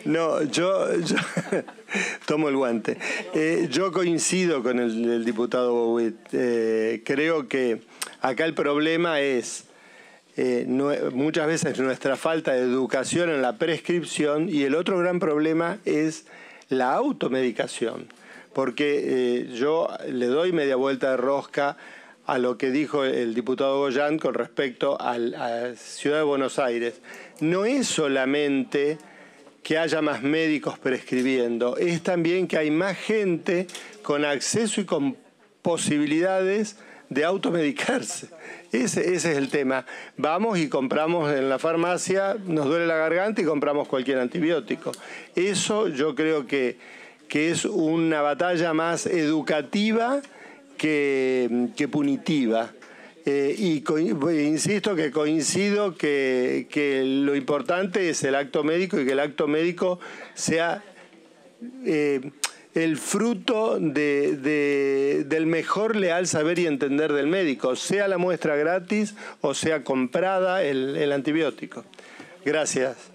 No, yo, *laughs* tomo el guante. Eh, yo coincido con el, diputado Bowitt. Eh, creo que acá el problema es eh, muchas veces nuestra falta de educación en la prescripción y el otro gran problema es la automedicación. Porque yo le doy media vuelta de rosca a lo que dijo el diputado Goyán con respecto a la ciudad de Buenos Aires. No es solamente que haya más médicos prescribiendo, es también que hay más gente con acceso y con posibilidades de automedicarse. Ese, ese es el tema. Vamos y compramos en la farmacia, nos duele la garganta y compramos cualquier antibiótico. Eso yo creo que es una batalla más educativa que, punitiva. Eh, y insisto que coincido que, lo importante es el acto médico y que el acto médico sea eh, el fruto del mejor leal saber y entender del médico, sea la muestra gratis o sea comprada el antibiótico. Gracias.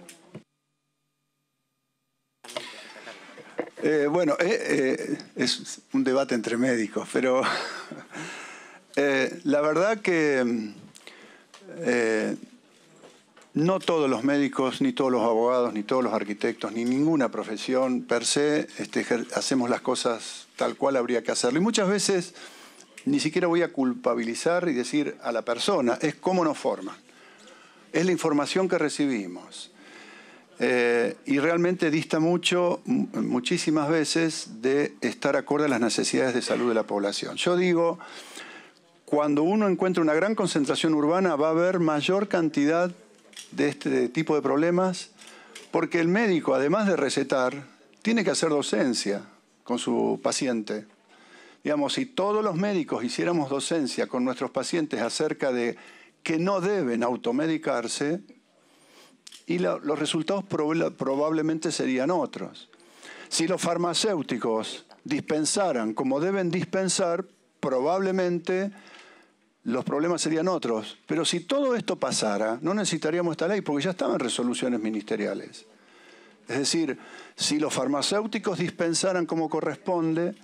Eh, bueno, eh, eh, es un debate entre médicos, pero *laughs* la verdad que no todos los médicos, ni todos los abogados, ni todos los arquitectos, ni ninguna profesión per se este, hacemos las cosas tal cual habría que hacerlo. Y muchas veces ni siquiera voy a culpabilizar y decir a la persona, es cómo nos forman, es la información que recibimos eh, y realmente dista mucho, muchísimas veces, de estar acorde a las necesidades de salud de la población. Yo digo, cuando uno encuentra una gran concentración urbana, va a haber mayor cantidad de este tipo de problemas, porque el médico, además de recetar, tiene que hacer docencia con su paciente. Digamos, si todos los médicos hiciéramos docencia con nuestros pacientes acerca de que no deben automedicarse, y los resultados probablemente serían otros. Si los farmacéuticos dispensaran como deben dispensar, probablemente los problemas serían otros. Pero si todo esto pasara, no necesitaríamos esta ley porque ya estaban resoluciones ministeriales. Es decir, si los farmacéuticos dispensaran como corresponde,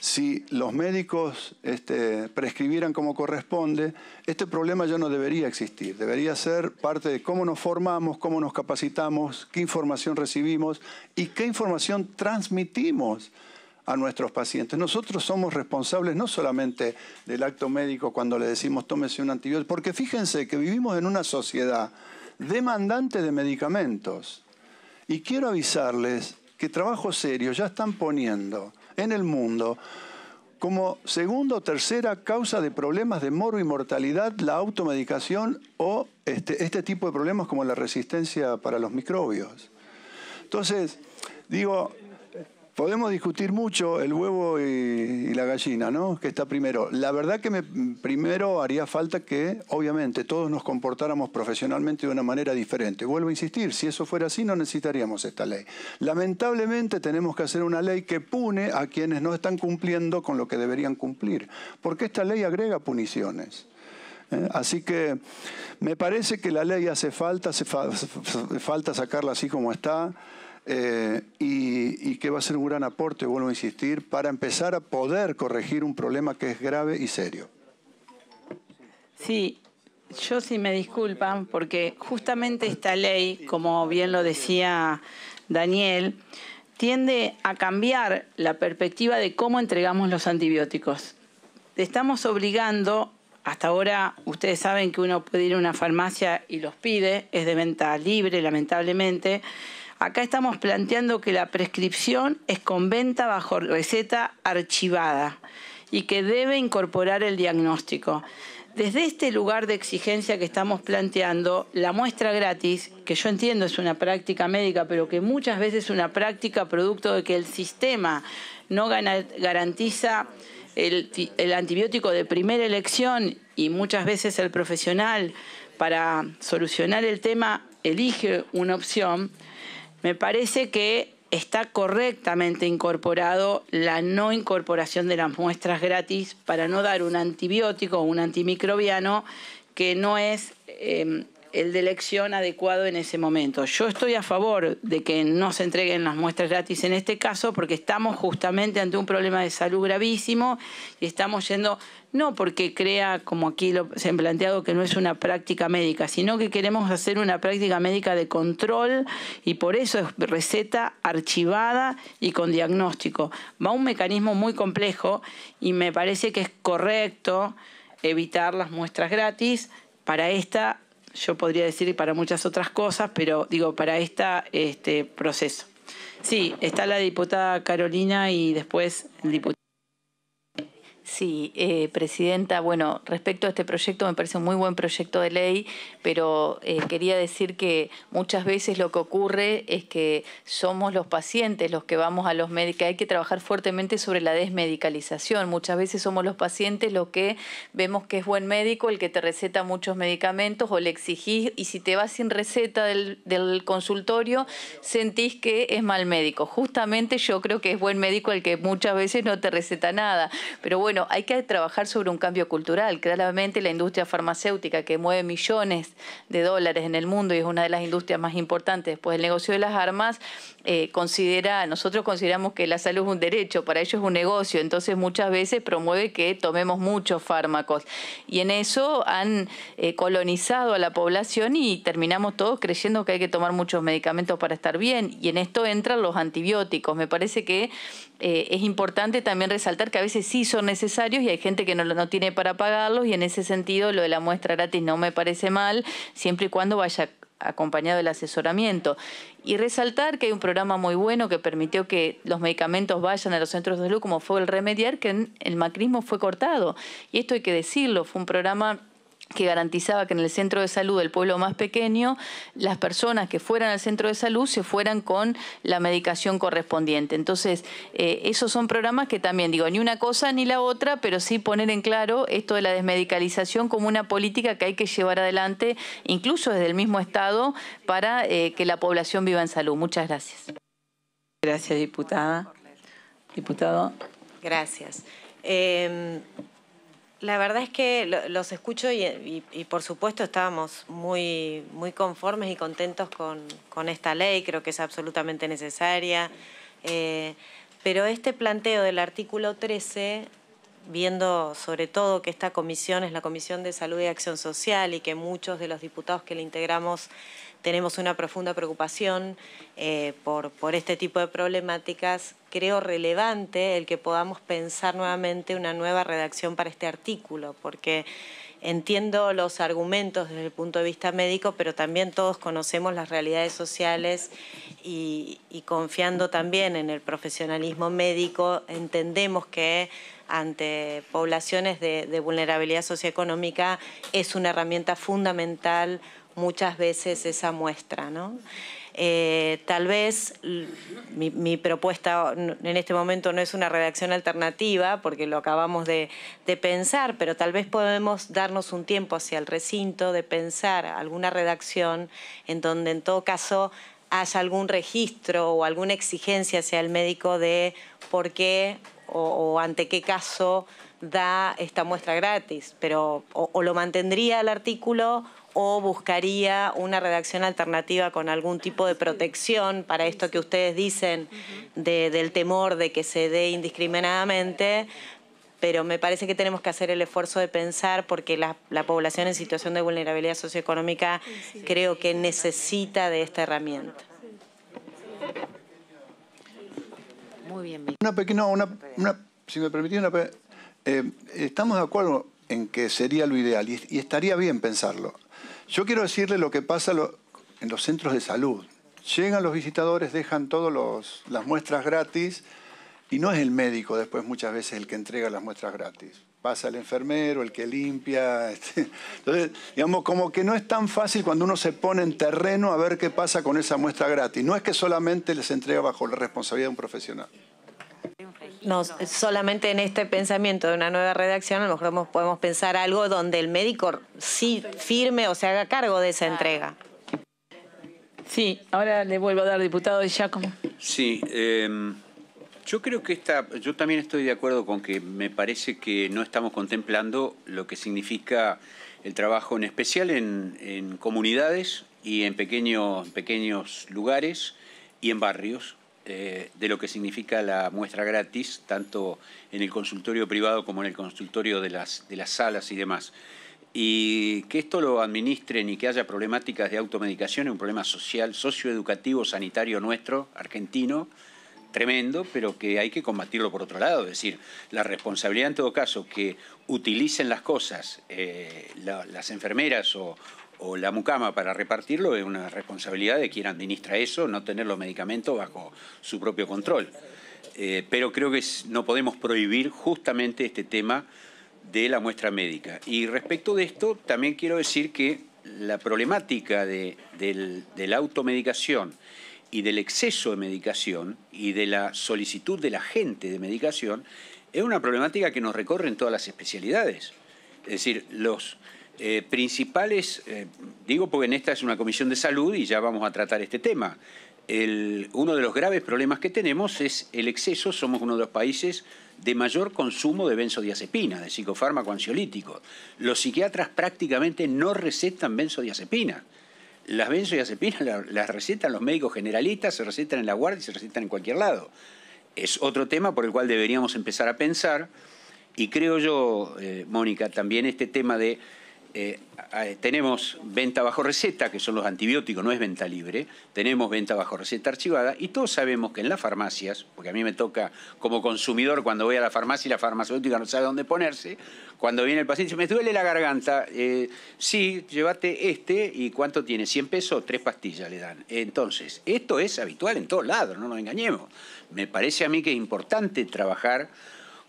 si los médicos este, prescribieran como corresponde, este problema ya no debería existir. Debería ser parte de cómo nos formamos, cómo nos capacitamos, qué información recibimos y qué información transmitimos a nuestros pacientes. Nosotros somos responsables no solamente del acto médico cuando le decimos tómese un antibiótico, porque fíjense que vivimos en una sociedad demandante de medicamentos. Y quiero avisarles que trabajo serio ya están poniendo en el mundo. Como segunda o tercera causa de problemas de moro y mortalidad, la automedicación o este, este, tipo de problemas como la resistencia para los microbios. Entonces, digo, Podemos discutir mucho el huevo y, la gallina, ¿no? Que está primero. La verdad que me, primero haría falta que, obviamente, todos nos comportáramos profesionalmente de una manera diferente. Vuelvo a insistir, si eso fuera así no necesitaríamos esta ley. Lamentablemente tenemos que hacer una ley que pune a quienes no están cumpliendo con lo que deberían cumplir, porque esta ley agrega puniciones. ¿eh? Así que me parece que la ley hace falta, *laughs* falta sacarla así como está. Eh, y, y, que va a ser un gran aporte, vuelvo a insistir, para empezar a poder corregir un problema que es grave y serio. Sí, yo sí me disculpan porque justamente esta ley, como bien lo decía Daniel, tiende a cambiar la perspectiva de cómo entregamos los antibióticos. Estamos obligando, hasta ahora ustedes saben que uno puede ir a una farmacia y los pide, es de venta libre lamentablemente, Acá estamos planteando que la prescripción es con venta bajo receta archivada y que debe incorporar el diagnóstico. Desde este lugar de exigencia que estamos planteando, la muestra gratis, que yo entiendo es una práctica médica, pero que muchas veces es una práctica producto de que el sistema no garantiza el, el antibiótico de primera elección y muchas veces el profesional para solucionar el tema elige una opción, me parece que está correctamente incorporado la no incorporación de las muestras gratis para no dar un antibiótico o un antimicrobiano que no es eh, el de elección adecuado en ese momento. Yo estoy a favor de que no se entreguen las muestras gratis en este caso porque estamos justamente ante un problema de salud gravísimo y estamos yendo, no porque crea, como aquí lo, se han planteado, que no es una práctica médica, sino que queremos hacer una práctica médica de control y por eso es receta archivada y con diagnóstico. Va un mecanismo muy complejo y me parece que es correcto evitar las muestras gratis para esta yo podría decir para muchas otras cosas, pero digo, para este proceso. Sí, está la diputada Carolina y después el diputado. Sí, eh, Presidenta, bueno, respecto a este proyecto me parece un muy buen proyecto de ley, pero eh, quería decir que muchas veces lo que ocurre es que somos los pacientes los que vamos a los médicos, hay que trabajar fuertemente sobre la desmedicalización, muchas veces somos los pacientes los que vemos que es buen médico el que te receta muchos medicamentos o le exigís y si te vas sin receta del, del consultorio sentís que es mal médico. Justamente yo creo que es buen médico el que muchas veces no te receta nada, pero bueno, bueno, hay que trabajar sobre un cambio cultural. Claramente la industria farmacéutica que mueve millones de dólares en el mundo y es una de las industrias más importantes después del negocio de las armas, eh, considera, nosotros consideramos que la salud es un derecho, para ellos es un negocio, entonces muchas veces promueve que tomemos muchos fármacos. Y en eso han eh, colonizado a la población y terminamos todos creyendo que hay que tomar muchos medicamentos para estar bien. Y en esto entran los antibióticos. Me parece que eh, es importante también resaltar que a veces sí son necesarios y hay gente que no, no tiene para pagarlos y en ese sentido lo de la muestra gratis no me parece mal, siempre y cuando vaya acompañado del asesoramiento. Y resaltar que hay un programa muy bueno que permitió que los medicamentos vayan a los centros de salud, como fue el Remediar, que en el macrismo fue cortado. Y esto hay que decirlo, fue un programa que garantizaba que en el centro de salud del pueblo más pequeño las personas que fueran al centro de salud se fueran con la medicación correspondiente. Entonces, eh, esos son programas que también digo, ni una cosa ni la otra, pero sí poner en claro esto de la desmedicalización como una política que hay que llevar adelante, incluso desde el mismo Estado, para eh, que la población viva en salud. Muchas gracias. Gracias, diputada. Diputado. Gracias. Em, la verdad es que los escucho y, por supuesto estábamos muy, muy conformes y contentos con, esta ley, creo que es absolutamente necesaria. Eh, pero este planteo del artículo 13, viendo sobre todo que esta comisión es la Comisión de Salud y Acción Social y que muchos de los diputados que la integramos tenemos una profunda preocupación eh, por, este tipo de problemáticas, creo relevante el que podamos pensar nuevamente una nueva redacción para este artículo, porque entiendo los argumentos desde el punto de vista médico, pero también todos conocemos las realidades sociales y, confiando también en el profesionalismo médico, entendemos que ante poblaciones de, de vulnerabilidad socioeconómica es una herramienta fundamental muchas veces esa muestra. ¿no? Eh, tal vez mi, propuesta en este momento no es una redacción alternativa, porque lo acabamos de, pensar, pero tal vez podemos darnos un tiempo hacia el recinto de pensar alguna redacción en donde en todo caso haya algún registro o alguna exigencia hacia el médico de por qué o, ante qué caso da esta muestra gratis, pero o lo mantendría el artículo o buscaría una redacción alternativa con algún tipo de protección para esto que ustedes dicen del temor de que se dé indiscriminadamente, pero me parece que tenemos que hacer el esfuerzo de pensar porque la, población en situación de vulnerabilidad socioeconómica creo que necesita de esta herramienta. Muy bien, Una pequeña, una, si me permitís, una, eh, estamos de acuerdo en que sería lo ideal y estaría bien pensarlo. Yo quiero decirle lo que pasa en los centros de salud. Llegan los visitadores, dejan todas las muestras gratis y no es el médico después muchas veces el que entrega las muestras gratis. Pasa el enfermero, el que limpia. *laughs* Este. Entonces, digamos, como que no es tan fácil cuando uno se pone en terreno a ver qué pasa con esa muestra gratis. No es que solamente les entrega bajo la responsabilidad de un profesional no. solamente en este pensamiento de una nueva redacción, a lo mejor podemos pensar algo donde el médico sí firme o se haga cargo de esa entrega. Sí, ahora le vuelvo a dar, diputado de Giacomo. Sí, em, yo creo que esta, yo también estoy de acuerdo con que me parece que no estamos contemplando lo que significa el trabajo en especial en, en comunidades y en pequeños lugares y en barrios eh, de lo que significa la muestra gratis, tanto en el consultorio privado como en el consultorio de las, de las salas y demás. Y que esto lo administren y que haya problemáticas de automedicación es un problema social, socioeducativo, sanitario nuestro, argentino, tremendo, pero que hay que combatirlo por otro lado. Es decir, la responsabilidad en todo caso que utilicen las cosas eh, las enfermeras o, o la mucama para repartirlo es una responsabilidad de quien administra eso, no tener los medicamentos bajo su propio control. Eh, pero creo que no podemos prohibir justamente este tema de la muestra médica. Y respecto de esto, también quiero decir que la problemática de, de la automedicación y del exceso de medicación y de la solicitud de la gente de medicación es una problemática que nos recorre en todas las especialidades. Es decir, los, eh, principales, eh, digo porque en esta es una comisión de salud y ya vamos a tratar este tema. uno de los graves problemas que tenemos es el exceso, somos uno de los países de mayor consumo de benzodiazepina de psicofármaco ansiolítico. Los psiquiatras prácticamente no recetan benzodiazepina Las benzodiazepinas las, recetan los médicos generalistas, se recetan en la guardia y se recetan en cualquier lado. Es otro tema por el cual deberíamos empezar a pensar. Y creo yo, eh, Mónica, también este tema de eh, eh, tenemos venta bajo receta, que son los antibióticos, no es venta libre, tenemos venta bajo receta archivada y todos sabemos que en las farmacias, porque a mí me toca como consumidor cuando voy a la farmacia y la farmacéutica no sabe dónde ponerse, cuando viene el paciente y me duele la garganta, eh, sí, llévate este y ¿cuánto tiene? 100 pesos, tres pastillas le dan. Entonces, esto es habitual en todos lados, no nos engañemos. Me parece a mí que es importante trabajar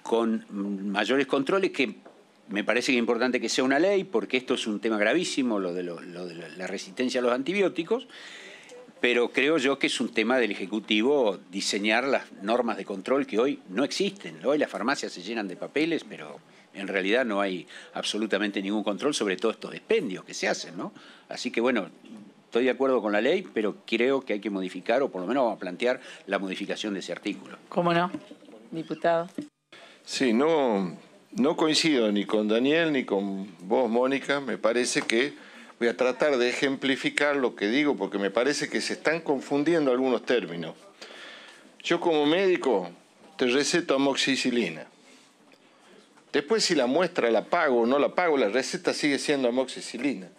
con mm, mayores controles que me parece que es importante que sea una ley, porque esto es un tema gravísimo, lo de, la resistencia a los antibióticos, pero creo yo que es un tema del Ejecutivo diseñar las normas de control que hoy no existen. Hoy las farmacias se llenan de papeles, pero en realidad no hay absolutamente ningún control sobre todos estos despendios que se hacen, ¿no? Así que bueno, estoy de acuerdo con la ley, pero creo que hay que modificar, o por lo menos vamos a plantear la modificación de ese artículo. ¿Cómo no, diputado? Sí, no, no coincido ni con Daniel ni con vos, Mónica. Me parece que voy a tratar de ejemplificar lo que digo porque me parece que se están confundiendo algunos términos. Yo como médico te receto amoxicilina. Después si la muestra la pago o no la pago, la receta sigue siendo amoxicilina.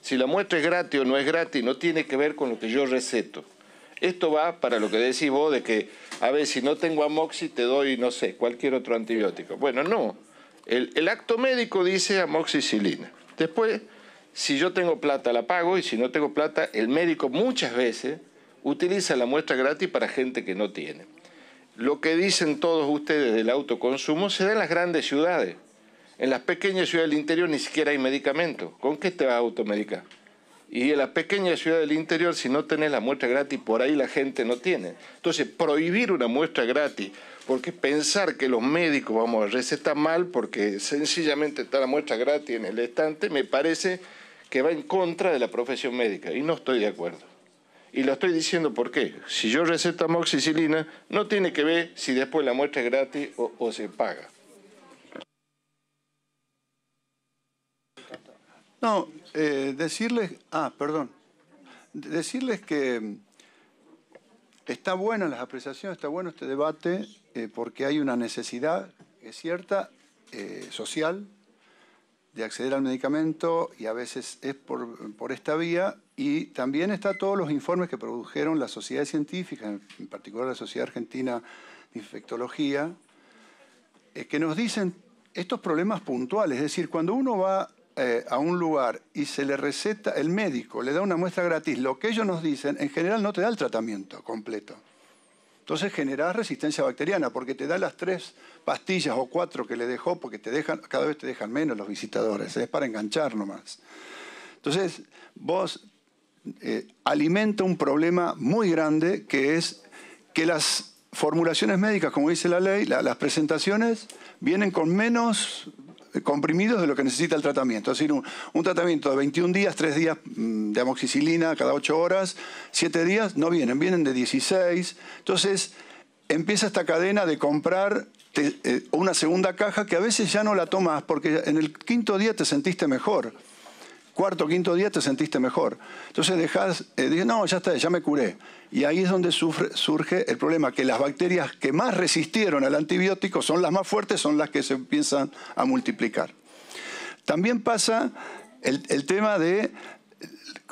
Si la muestra es gratis o no es gratis, no tiene que ver con lo que yo receto. Esto va para lo que decís vos de que, a ver, si no tengo amoxi, te doy, no sé, cualquier otro antibiótico. Bueno, no. El, acto médico dice amoxicilina. Después, si yo tengo plata, la pago y si no tengo plata, el médico muchas veces utiliza la muestra gratis para gente que no tiene. Lo que dicen todos ustedes del autoconsumo se da en las grandes ciudades. En las pequeñas ciudades del interior ni siquiera hay medicamento. ¿Con qué te vas a automedicar? Y en las pequeñas ciudades del interior, si no tenés la muestra gratis, por ahí la gente no tiene. Entonces, prohibir una muestra gratis porque pensar que los médicos vamos a recetar mal porque sencillamente está la muestra gratis en el estante me parece que va en contra de la profesión médica y no estoy de acuerdo. Y lo estoy diciendo porque si yo receto amoxicilina no tiene que ver si después la muestra es gratis o, se paga. No, eh, decirles, ah, perdón, decirles que Está bueno las apreciaciones, está bueno este debate, eh, porque hay una necesidad, es cierta, eh, social, de acceder al medicamento y a veces es por, esta vía. Y también está todos los informes que produjeron las sociedades científicas, en particular la Sociedad Argentina de Infectología, eh, que nos dicen estos problemas puntuales. Es decir, cuando uno va eh, a un lugar y se le receta, el médico le da una muestra gratis, lo que ellos nos dicen, en general no te da el tratamiento completo. Entonces generás resistencia bacteriana porque te da las tres pastillas o cuatro que le dejó porque te dejan, cada vez te dejan menos los visitadores, ¿eh? es para enganchar nomás. Entonces vos eh, alimenta un problema muy grande que es que las formulaciones médicas, como dice la ley, las presentaciones vienen con menos comprimidos de lo que necesita el tratamiento. Es decir, un, tratamiento de 21 días, 3 días mm, de amoxicilina cada 8 horas, 7 días, no vienen, vienen de 16. Entonces, empieza esta cadena de comprar eh, una segunda caja que a veces ya no la tomas porque en el quinto día te sentiste mejor cuarto, quinto día te sentiste mejor. Entonces dejas, eh, no, ya está, ya me curé. Y ahí es donde surge el problema, que las bacterias que más resistieron al antibiótico son las más fuertes, son las que se empiezan a multiplicar. También pasa el, tema de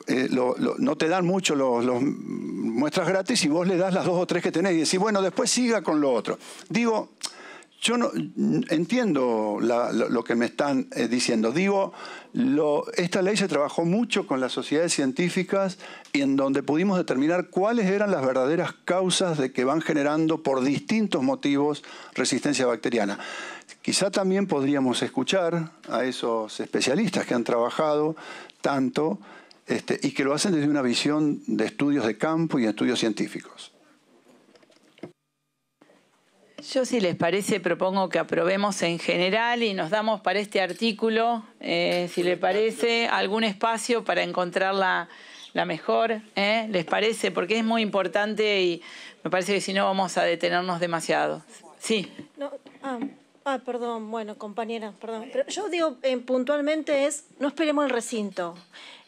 eh, no te dan mucho los, muestras gratis y vos le das las dos o tres que tenés y decís, bueno, después siga con lo otro. Digo, yo no entiendo lo, que me están eh, diciendo. Digo, esta ley se trabajó mucho con las sociedades científicas y en donde pudimos determinar cuáles eran las verdaderas causas de que van generando por distintos motivos resistencia bacteriana. Quizá también podríamos escuchar a esos especialistas que han trabajado tanto este, y que lo hacen desde una visión de estudios de campo y estudios científicos. Yo si les parece propongo que aprobemos en general y nos damos para este artículo, eh, si les parece, algún espacio para encontrar la, mejor, ¿eh? ¿les parece? Porque es muy importante y me parece que si no vamos a detenernos demasiado. Sí. Ah, ah. perdón, bueno, compañera, perdón. Pero yo digo eh, puntualmente es, no esperemos el recinto.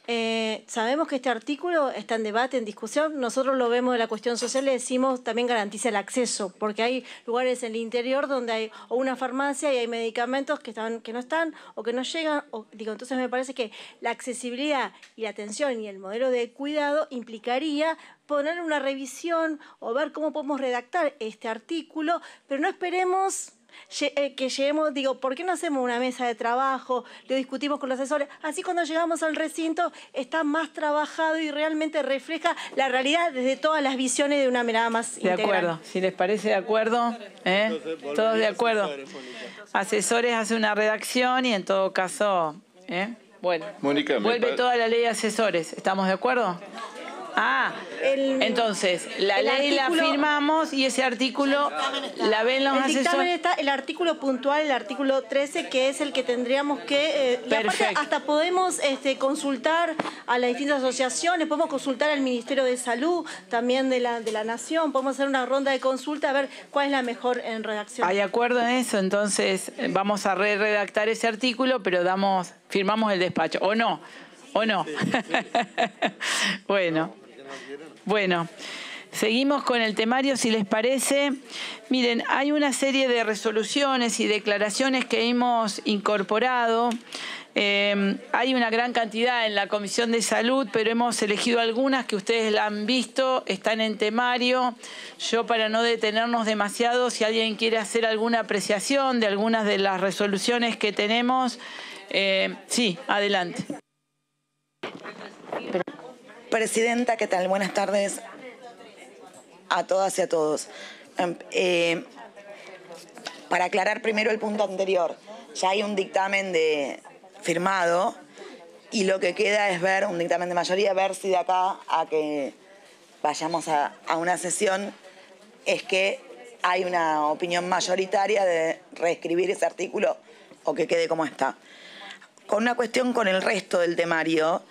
Eh, sabemos que este artículo está en debate, en discusión. Nosotros lo vemos de la cuestión social, y decimos también garantiza el acceso, porque hay lugares en el interior donde hay o una farmacia y hay medicamentos que, están, que no están o que no llegan. O, digo, entonces me parece que la accesibilidad y la atención y el modelo de cuidado implicaría poner una revisión o ver cómo podemos redactar este artículo, pero no esperemos eh, que lleguemos, digo, ¿por qué no hacemos una mesa de trabajo? Lo discutimos con los asesores. Así cuando llegamos al recinto está más trabajado y realmente refleja la realidad desde todas las visiones de una mirada más De acuerdo, si les parece de acuerdo, ¿eh? todos de acuerdo. Asesores hace una redacción y en todo caso, ¿eh? bueno, vuelve toda la ley de asesores. ¿Estamos de acuerdo? Ah, entonces, la ley la firmamos y ese artículo la ven los el está el artículo puntual, el artículo 13, que es el que tendríamos que... Eh, hasta podemos este, consultar a las distintas asociaciones, podemos consultar al Ministerio de Salud, también de la, de la Nación, podemos hacer una ronda de consulta a ver cuál es la mejor en redacción. Hay acuerdo en eso, entonces eh, vamos a redactar ese artículo, pero damos firmamos el despacho, ¿o no? ¿O no? *laughs* bueno. Bueno, seguimos con el temario si les parece. Miren, hay una serie de resoluciones y declaraciones que hemos incorporado. Em, hay una gran cantidad en la Comisión de Salud, pero hemos elegido algunas que ustedes la han visto, están en temario. Yo para no detenernos demasiado, si alguien quiere hacer alguna apreciación de algunas de las resoluciones que tenemos, eh, sí, adelante. Presidenta, ¿qué tal? Buenas tardes a todas y a todos. Em, eh, para aclarar primero el punto anterior, ya hay un dictamen de, firmado y lo que queda es ver un dictamen de mayoría, ver si de acá a que vayamos a, a una sesión es que hay una opinión mayoritaria de reescribir ese artículo o que quede como está. Con una cuestión con el resto del temario,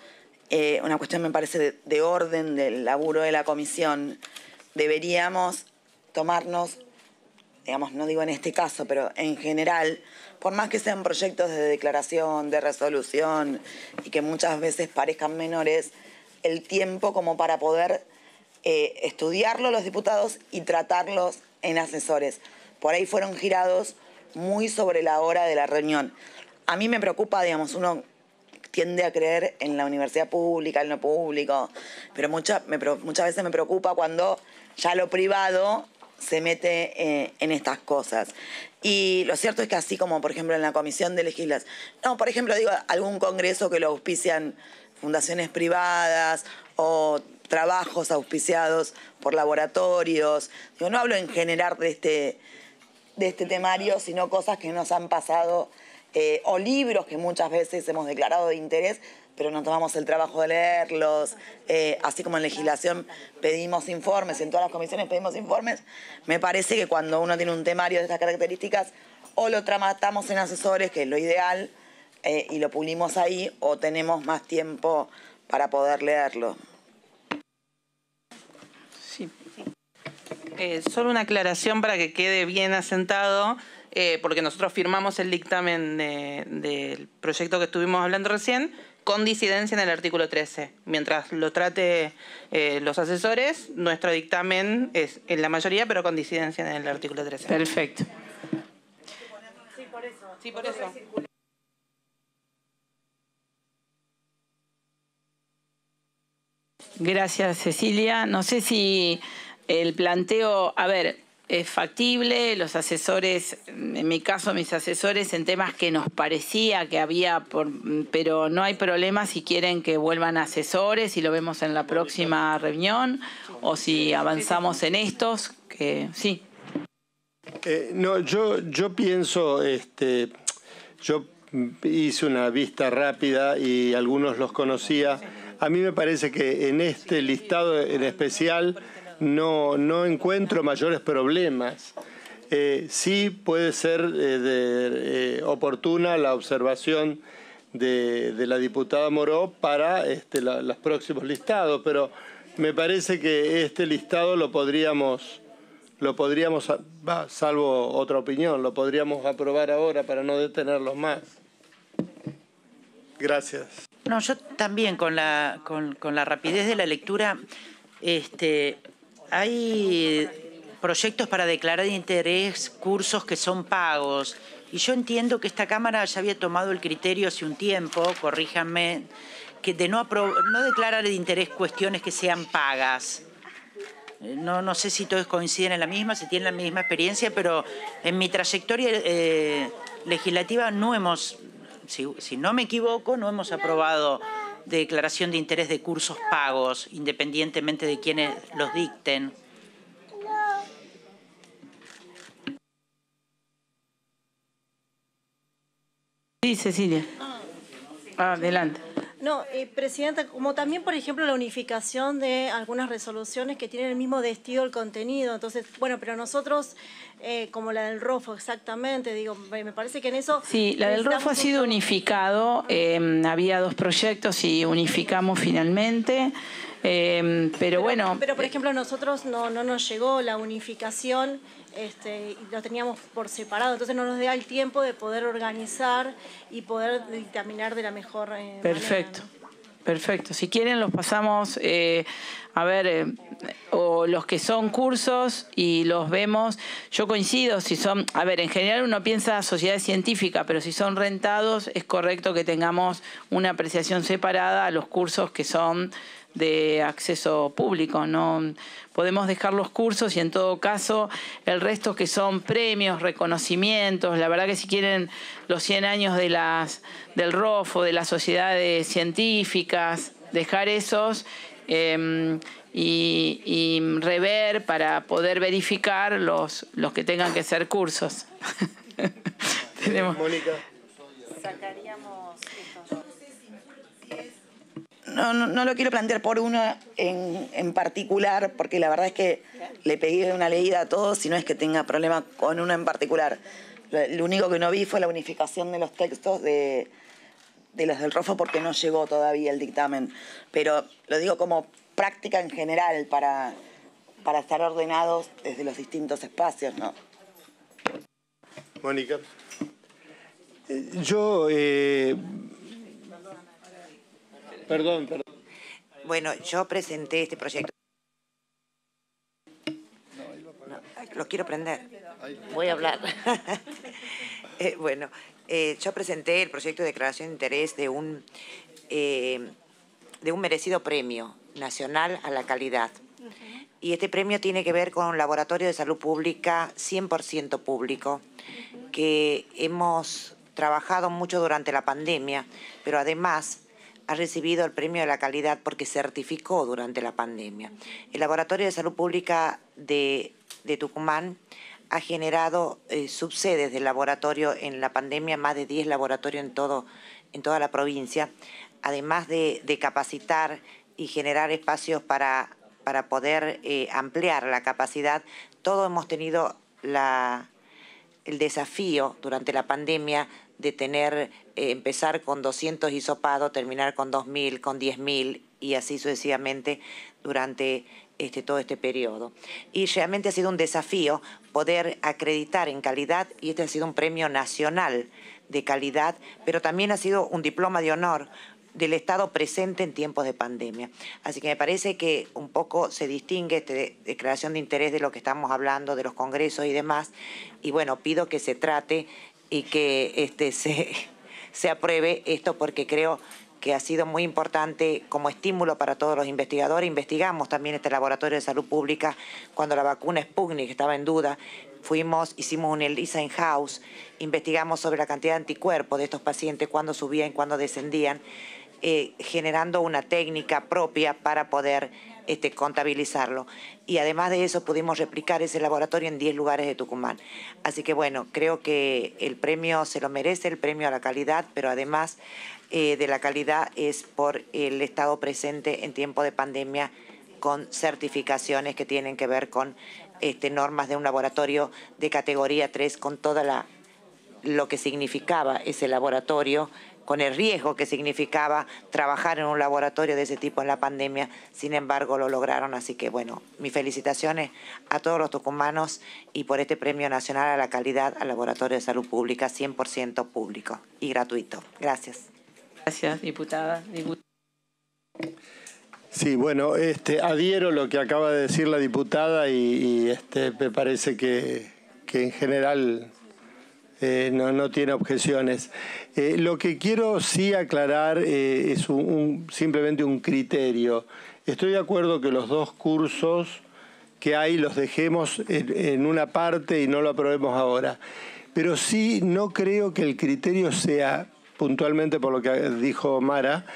eh, una cuestión me parece de, orden del laburo de la comisión, deberíamos tomarnos, digamos, no digo en este caso, pero en general, por más que sean proyectos de declaración, de resolución y que muchas veces parezcan menores, el tiempo como para poder eh, estudiarlo los diputados y tratarlos en asesores. Por ahí fueron girados muy sobre la hora de la reunión. A mí me preocupa, digamos, uno tiende a creer en la universidad pública, en lo público, pero muchas veces me preocupa cuando ya lo privado se mete eh, en estas cosas. Y lo cierto es que así como, por ejemplo, en la Comisión de Legislas, no, por ejemplo, digo, algún congreso que lo auspician fundaciones privadas o trabajos auspiciados por laboratorios. Digo, no hablo en general de este, de este temario, sino cosas que nos han pasado eh, o libros que muchas veces hemos declarado de interés, pero no tomamos el trabajo de leerlos, eh, así como en legislación pedimos informes, en todas las comisiones pedimos informes, me parece que cuando uno tiene un temario de estas características, o lo tramatamos en asesores, que es lo ideal, eh, y lo pulimos ahí, o tenemos más tiempo para poder leerlo. solo una aclaración para que quede bien asentado. Eh, porque nosotros firmamos el dictamen del proyecto que estuvimos hablando recién, con disidencia en el artículo 13. Mientras lo trate eh, los asesores, nuestro dictamen es en la mayoría, pero con disidencia en el artículo 13. Perfecto. Sí, por eso. Gracias, Cecilia. No sé si el planteo, a ver, es factible, los asesores, en mi caso mis asesores en temas que nos parecía que había, pero no hay problema si quieren que vuelvan asesores y lo vemos en la próxima reunión o si avanzamos en estos, que sí. Eh, no, yo, yo pienso, este, yo hice una vista rápida y algunos los conocía. A mí me parece que en este listado en especial no, encuentro mayores problemas. Eh, sí puede ser eh, eh, oportuna la observación de, la diputada Moró para este, los próximos listados, pero me parece que este listado lo podríamos, lo podríamos, salvo otra opinión, lo podríamos aprobar ahora para no detenerlos más. Gracias. No, yo también con la, con, la rapidez de la lectura, este, hay proyectos para declarar de interés, cursos que son pagos. Y yo entiendo que esta Cámara ya había tomado el criterio hace un tiempo, corríjanme, que de no, no declarar de interés cuestiones que sean pagas. No, no sé si todos coinciden en la misma, si tienen la misma experiencia, pero en mi trayectoria eh, legislativa no hemos, si no me equivoco, no hemos aprobado declaración de interés de cursos pagos, independientemente de quienes los dicten. Sí, Cecilia. Ah. Adelante. No, eh, Presidenta, como también, por ejemplo, la unificación de algunas resoluciones que tienen el mismo destino, el contenido. Entonces, bueno, pero nosotros, eh, como la del ROFO, exactamente, digo, me parece que en eso... Sí, la del ROFO ha sido unificado. Eh, había dos proyectos y unificamos finalmente. Em, pero, bueno. Pero por ejemplo, nosotros no, no nos llegó la unificación. Este, lo teníamos por separado, entonces no nos da el tiempo de poder organizar y poder dictaminar de la mejor Perfecto. Eh, manera. Perfecto. Perfecto. Si quieren, los pasamos eh, a ver, eh, o los que son cursos y los vemos, yo coincido, si son, a ver, en general uno piensa sociedad científica, pero si son rentados es correcto que tengamos una apreciación separada a los cursos que son de acceso público, no podemos dejar los cursos y en todo caso el resto que son premios, reconocimientos, la verdad que si quieren los 100 años de las del ROFO, de las sociedades científicas, dejar esos Em, y, rever para poder verificar los, que tengan que ser cursos. *laughs* Tenemos. Sacaríamos No, no, no, lo quiero plantear por uno en, particular, porque la verdad es que le pedí una leída a todos si no es que tenga problema con uno en particular. lo único que no vi fue la unificación de los textos de, de las del rojo porque no llegó todavía el dictamen, pero lo digo como práctica en general para, para estar ordenados desde los distintos espacios, ¿no? Mónica. Eh, yo... Eh, perdón, perdón. Bueno, yo presenté este proyecto. lo quiero prender. Voy a hablar. *laughs* Eh, bueno, eh, yo presenté el proyecto de declaración de interés de un, eh, de un merecido premio nacional a la calidad. Y este premio tiene que ver con un laboratorio de salud pública 100% público, que hemos trabajado mucho durante la pandemia, pero además ha recibido el premio de la calidad porque certificó durante la pandemia. El Laboratorio de Salud Pública de Tucumán ha generado eh, subsedes de laboratorio en la pandemia, más de 10 laboratorios en, todo, en toda la provincia, además de, capacitar y generar espacios para, poder eh, ampliar la capacidad, todos hemos tenido el desafío durante la pandemia de tener, eh, empezar con 200 hisopados, terminar con 2.000, con 10.000 y así sucesivamente durante este, todo este periodo. Y realmente ha sido un desafío poder acreditar en calidad, y este ha sido un premio nacional de calidad, pero también ha sido un diploma de honor del Estado presente en tiempos de pandemia. Así que me parece que un poco se distingue esta declaración de interés de lo que estamos hablando, de los congresos y demás, y bueno, pido que se trate y que este, *laughs* se, se apruebe esto porque creo que ha sido muy importante como estímulo para todos los investigadores. Investigamos también este laboratorio de salud pública cuando la vacuna Sputnik estaba en duda. Fuimos, hicimos un ELISA house, investigamos sobre la cantidad de anticuerpos de estos pacientes, cuándo subían, cuándo descendían, eh, generando una técnica propia para poder este, contabilizarlo. Y además de eso pudimos replicar ese laboratorio en 10 lugares de Tucumán. Así que bueno, creo que el premio se lo merece, el premio a la calidad, pero además eh, de la calidad es por el estado presente en tiempo de pandemia con certificaciones que tienen que ver con este, normas de un laboratorio de categoría 3, con toda lo que significaba ese laboratorio con el riesgo que significaba trabajar en un laboratorio de ese tipo en la pandemia. Sin embargo, lo lograron, así que bueno, mis felicitaciones a todos los tucumanos y por este Premio Nacional a la Calidad al Laboratorio de Salud Pública 100% público y gratuito. Gracias. Gracias, diputada. Sí, bueno, este, adhiero lo que acaba de decir la diputada y, este, me parece que en general eh, no, no, tiene objeciones. Eh, lo que quiero sí aclarar eh, es simplemente un criterio. Estoy de acuerdo que los dos cursos que hay los dejemos en una parte y no lo aprobemos ahora. Pero sí no creo que el criterio sea, puntualmente por lo que dijo Mara,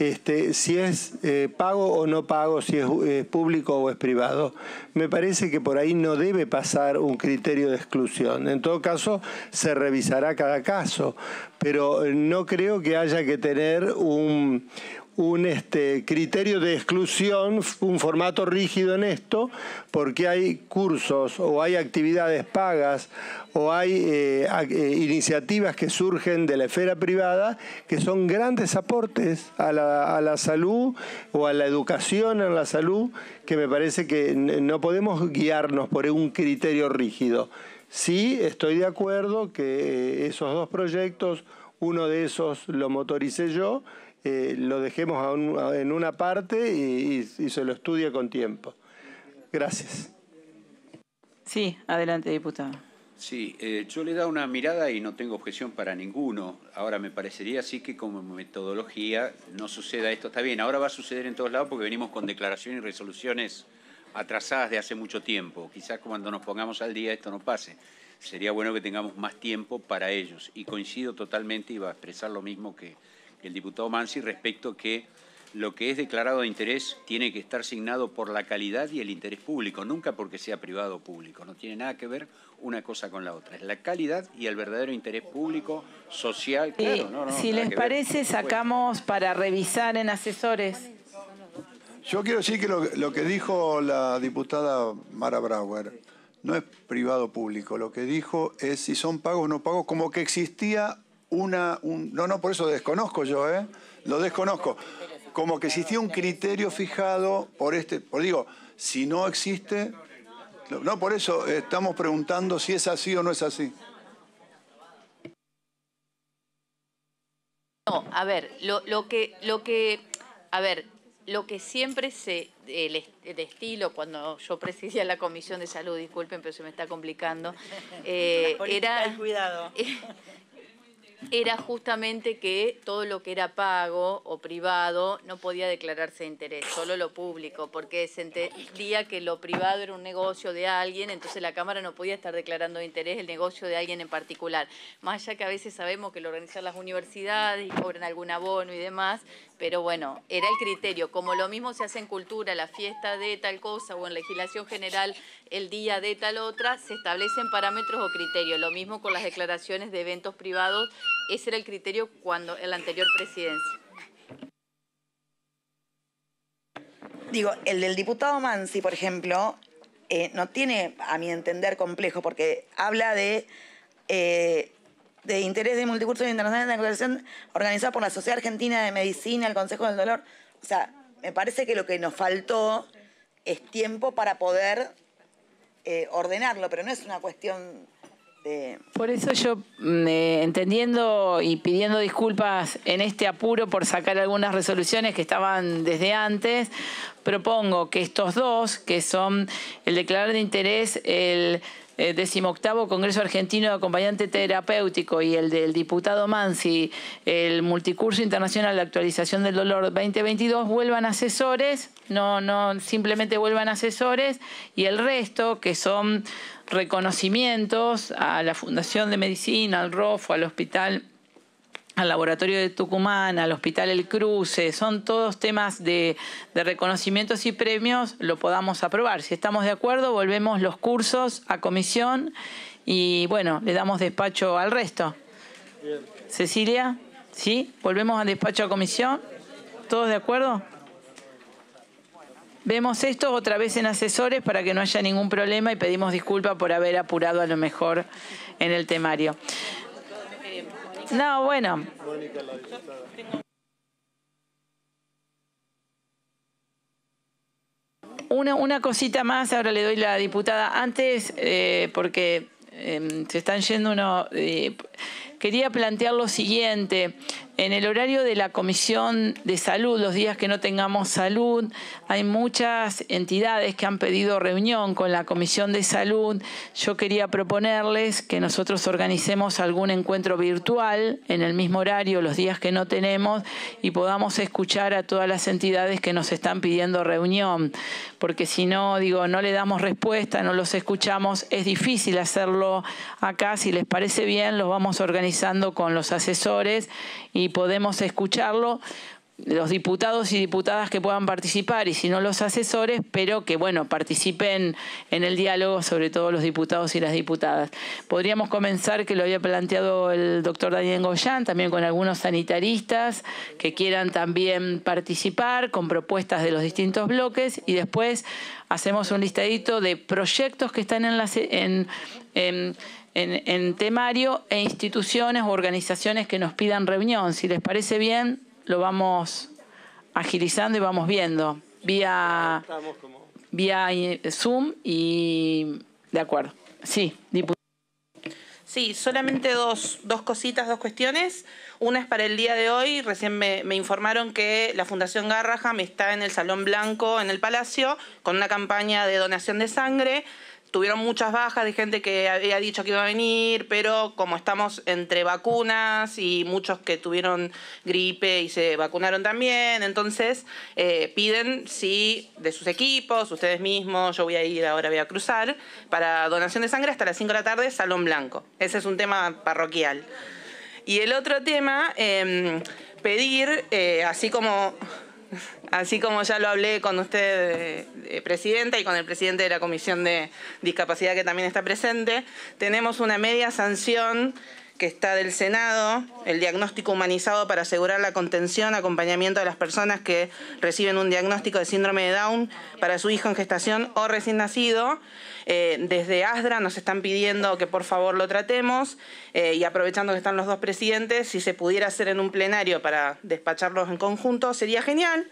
este, si es eh, pago o no pago, si es eh, público o es privado. Me parece que por ahí no debe pasar un criterio de exclusión. En todo caso, se revisará cada caso, pero eh, no creo que haya que tener un, un este, criterio de exclusión, un formato rígido en esto, porque hay cursos o hay actividades pagas o hay eh, eh, iniciativas que surgen de la esfera privada que son grandes aportes a la, a la salud o a la educación en la salud, que me parece que no podemos guiarnos por un criterio rígido. Sí, estoy de acuerdo que eh, esos dos proyectos, uno de esos lo motoricé yo, eh, lo dejemos en una parte y, se lo estudia con tiempo. Gracias. Sí, adelante, diputado. Sí, eh, yo le he dado una mirada y no tengo objeción para ninguno. Ahora me parecería sí que como metodología no suceda esto. Está bien, ahora va a suceder en todos lados porque venimos con declaraciones y resoluciones atrasadas de hace mucho tiempo. Quizás cuando nos pongamos al día esto no pase. Sería bueno que tengamos más tiempo para ellos. Y coincido totalmente y va a expresar lo mismo que el diputado Mansi respecto que lo que es declarado de interés tiene que estar signado por la calidad y el interés público, nunca porque sea privado o público. No tiene nada que ver una cosa con la otra. Es la calidad y el verdadero interés público, social, claro. no, si les parece, sacamos para revisar en asesores. Yo quiero decir que lo, que dijo la diputada Mara Brauer no es privado público. Lo que dijo es si son pagos o no pagos, como que existía una... No, no, por eso desconozco yo, ¿eh? Lo desconozco. Como que existía un criterio fijado por este... Por digo, si no existe... No, por eso estamos preguntando si es así o no es así. No, a ver, lo, que... Lo que a ver, lo que siempre se, el, estilo, cuando yo presidía la Comisión de Salud, disculpen, pero se me está complicando, eh, era... Cuidado. *laughs* era justamente que todo lo que era pago o privado no podía declararse de interés, solo lo público, porque se entendía que lo privado era un negocio de alguien, entonces la Cámara no podía estar declarando de interés el negocio de alguien en particular. Más allá que a veces sabemos que lo organizan las universidades y cobran algún abono y demás, pero bueno, era el criterio. Como lo mismo se hace en cultura, la fiesta de tal cosa o en legislación general el día de tal otra, se establecen parámetros o criterios. Lo mismo con las declaraciones de eventos privados ese era el criterio cuando en la anterior presidencia. Digo, el del diputado Mansi, por ejemplo, eh, no tiene, a mi entender, complejo, porque habla de, eh, de interés de multicursos e internacionales de organizada por la Sociedad Argentina de Medicina, el Consejo del Dolor. O sea, me parece que lo que nos faltó es tiempo para poder eh, ordenarlo, pero no es una cuestión por eso yo, mm, eh, entendiendo y pidiendo disculpas en este apuro por sacar algunas resoluciones que estaban desde antes, propongo que estos dos, que son el declarar de interés el eh, decimoctavo Congreso Argentino de Acompañante Terapéutico y el del diputado Mansi, el multicurso internacional de actualización del dolor 2022, vuelvan asesores, no, no, simplemente vuelvan asesores, y el resto, que son reconocimientos a la Fundación de Medicina, al ROFO, al Hospital, al Laboratorio de Tucumán, al Hospital El Cruce, son todos temas de, reconocimientos y premios, lo podamos aprobar. Si estamos de acuerdo, volvemos los cursos a comisión y bueno, le damos despacho al resto. Cecilia, ¿sí? Volvemos al despacho a comisión. ¿Todos de acuerdo? Vemos esto otra vez en asesores para que no haya ningún problema y pedimos disculpa por haber apurado a lo mejor en el temario. No, bueno. Una, una, cosita más, ahora le doy la diputada. Antes, eh, porque em, se están yendo unos... Eh, quería plantear lo siguiente. En el horario de la Comisión de Salud, los días que no tengamos salud, hay muchas entidades que han pedido reunión con la Comisión de Salud. Yo quería proponerles que nosotros organicemos algún encuentro virtual en el mismo horario, los días que no tenemos, y podamos escuchar a todas las entidades que nos están pidiendo reunión. Porque si no, digo, no le damos respuesta, no los escuchamos, es difícil hacerlo acá. Si les parece bien, los vamos a organizar con los asesores y podemos escucharlo los diputados y diputadas que puedan participar y si no los asesores, pero que bueno, participen en el diálogo, sobre todo los diputados y las diputadas. Podríamos comenzar, que lo había planteado el doctor Daniel Goyán, también con algunos sanitaristas que quieran también participar con propuestas de los distintos bloques y después hacemos un listadito de proyectos que están en las... en en, temario e instituciones o organizaciones que nos pidan reunión. Si les parece bien, lo vamos agilizando y vamos viendo vía, vía eh, Zoom y de acuerdo. Sí, diputado. Sí, solamente dos, dos cositas, dos cuestiones. Una es para el día de hoy. Recién me, informaron que la Fundación me está en el Salón Blanco, en el Palacio, con una campaña de donación de sangre tuvieron muchas bajas de gente que había dicho que iba a venir, pero como estamos entre vacunas y muchos que tuvieron gripe y se vacunaron también, entonces eh, piden sí, de sus equipos, ustedes mismos, yo voy a ir ahora, voy a cruzar, para donación de sangre hasta las 5 de la tarde, Salón Blanco. Ese es un tema parroquial. Y el otro tema, em, pedir, eh, así como Así como ya lo hablé con usted, Presidenta, y con el Presidente de la Comisión de Discapacidad, que también está presente, tenemos una media sanción que está del Senado, el diagnóstico humanizado para asegurar la contención, acompañamiento de las personas que reciben un diagnóstico de síndrome de Down para su hijo en gestación o recién nacido, eh, desde ASDRA nos están pidiendo que por favor lo tratemos eh, y aprovechando que están los dos presidentes, si se pudiera hacer en un plenario para despacharlos en conjunto, sería genial.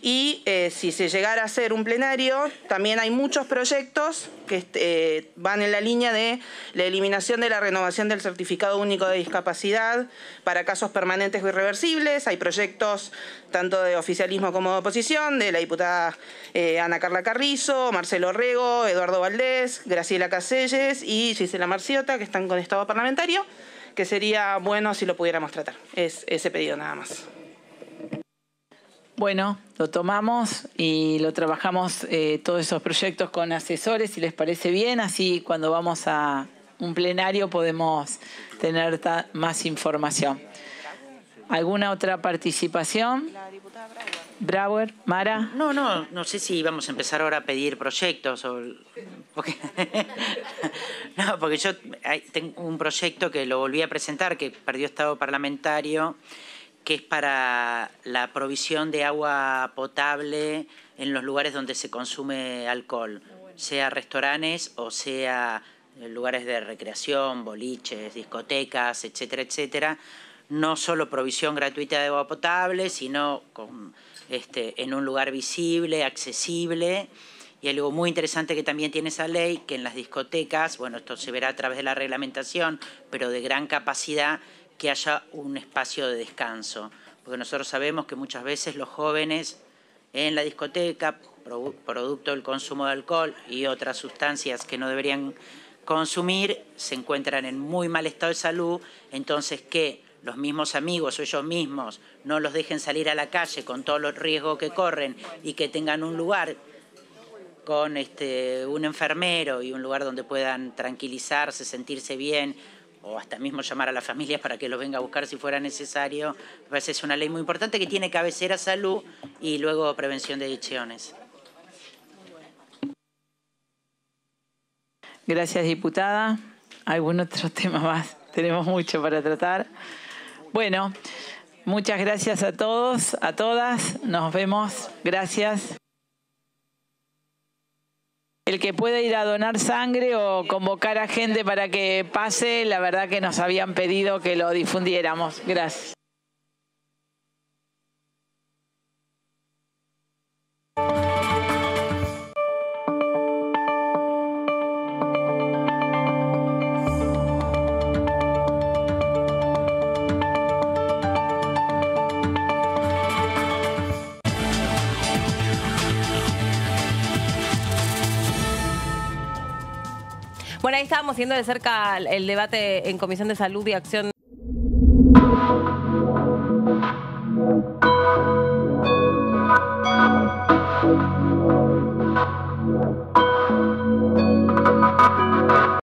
Y eh, si se llegara a hacer un plenario, también hay muchos proyectos que este, eh, van en la línea de la eliminación de la renovación del certificado único de discapacidad para casos permanentes o irreversibles. Hay proyectos tanto de oficialismo como de oposición, de la diputada eh, Ana Carla Carrizo, Marcelo Rego, Eduardo Valdés, Graciela Caselles y Gisela Marciota, que están con Estado Parlamentario, que sería bueno si lo pudiéramos tratar. Es ese pedido nada más. Bueno, lo tomamos y lo trabajamos eh, todos esos proyectos con asesores, si les parece bien, así cuando vamos a un plenario podemos tener más información. ¿Alguna otra participación? Brauer, Mara. No, no, no sé si vamos a empezar ahora a pedir proyectos. Porque... *laughs* no, porque yo tengo un proyecto que lo volví a presentar, que perdió estado parlamentario que es para la provisión de agua potable en los lugares donde se consume alcohol, sea restaurantes o sea eh, lugares de recreación, boliches, discotecas, etcétera, etcétera. No solo provisión gratuita de agua potable, sino con, este, en un lugar visible, accesible. Y algo muy interesante que también tiene esa ley, que en las discotecas, bueno, esto se verá a través de la reglamentación, pero de gran capacidad, que haya un espacio de descanso. Porque nosotros sabemos que muchas veces los jóvenes en la discoteca, producto del consumo de alcohol y otras sustancias que no deberían consumir, se encuentran en muy mal estado de salud, entonces que los mismos amigos o ellos mismos no los dejen salir a la calle con todos los riesgos que corren y que tengan un lugar con este, un enfermero y un lugar donde puedan tranquilizarse, sentirse bien, o hasta mismo llamar a las familias para que los venga a buscar si fuera necesario. es una ley muy importante que tiene cabecera salud y luego prevención de adicciones. Gracias, diputada. Algún otro *laughs* tema más. Tenemos mucho para tratar. Bueno, muchas gracias a todos, a todas. Nos vemos. Gracias el que puede ir a donar sangre o convocar a gente para que pase, la verdad que nos habían pedido que lo difundiéramos. Gracias. Bueno, ahí estábamos viendo de cerca el debate en Comisión de Salud y Acción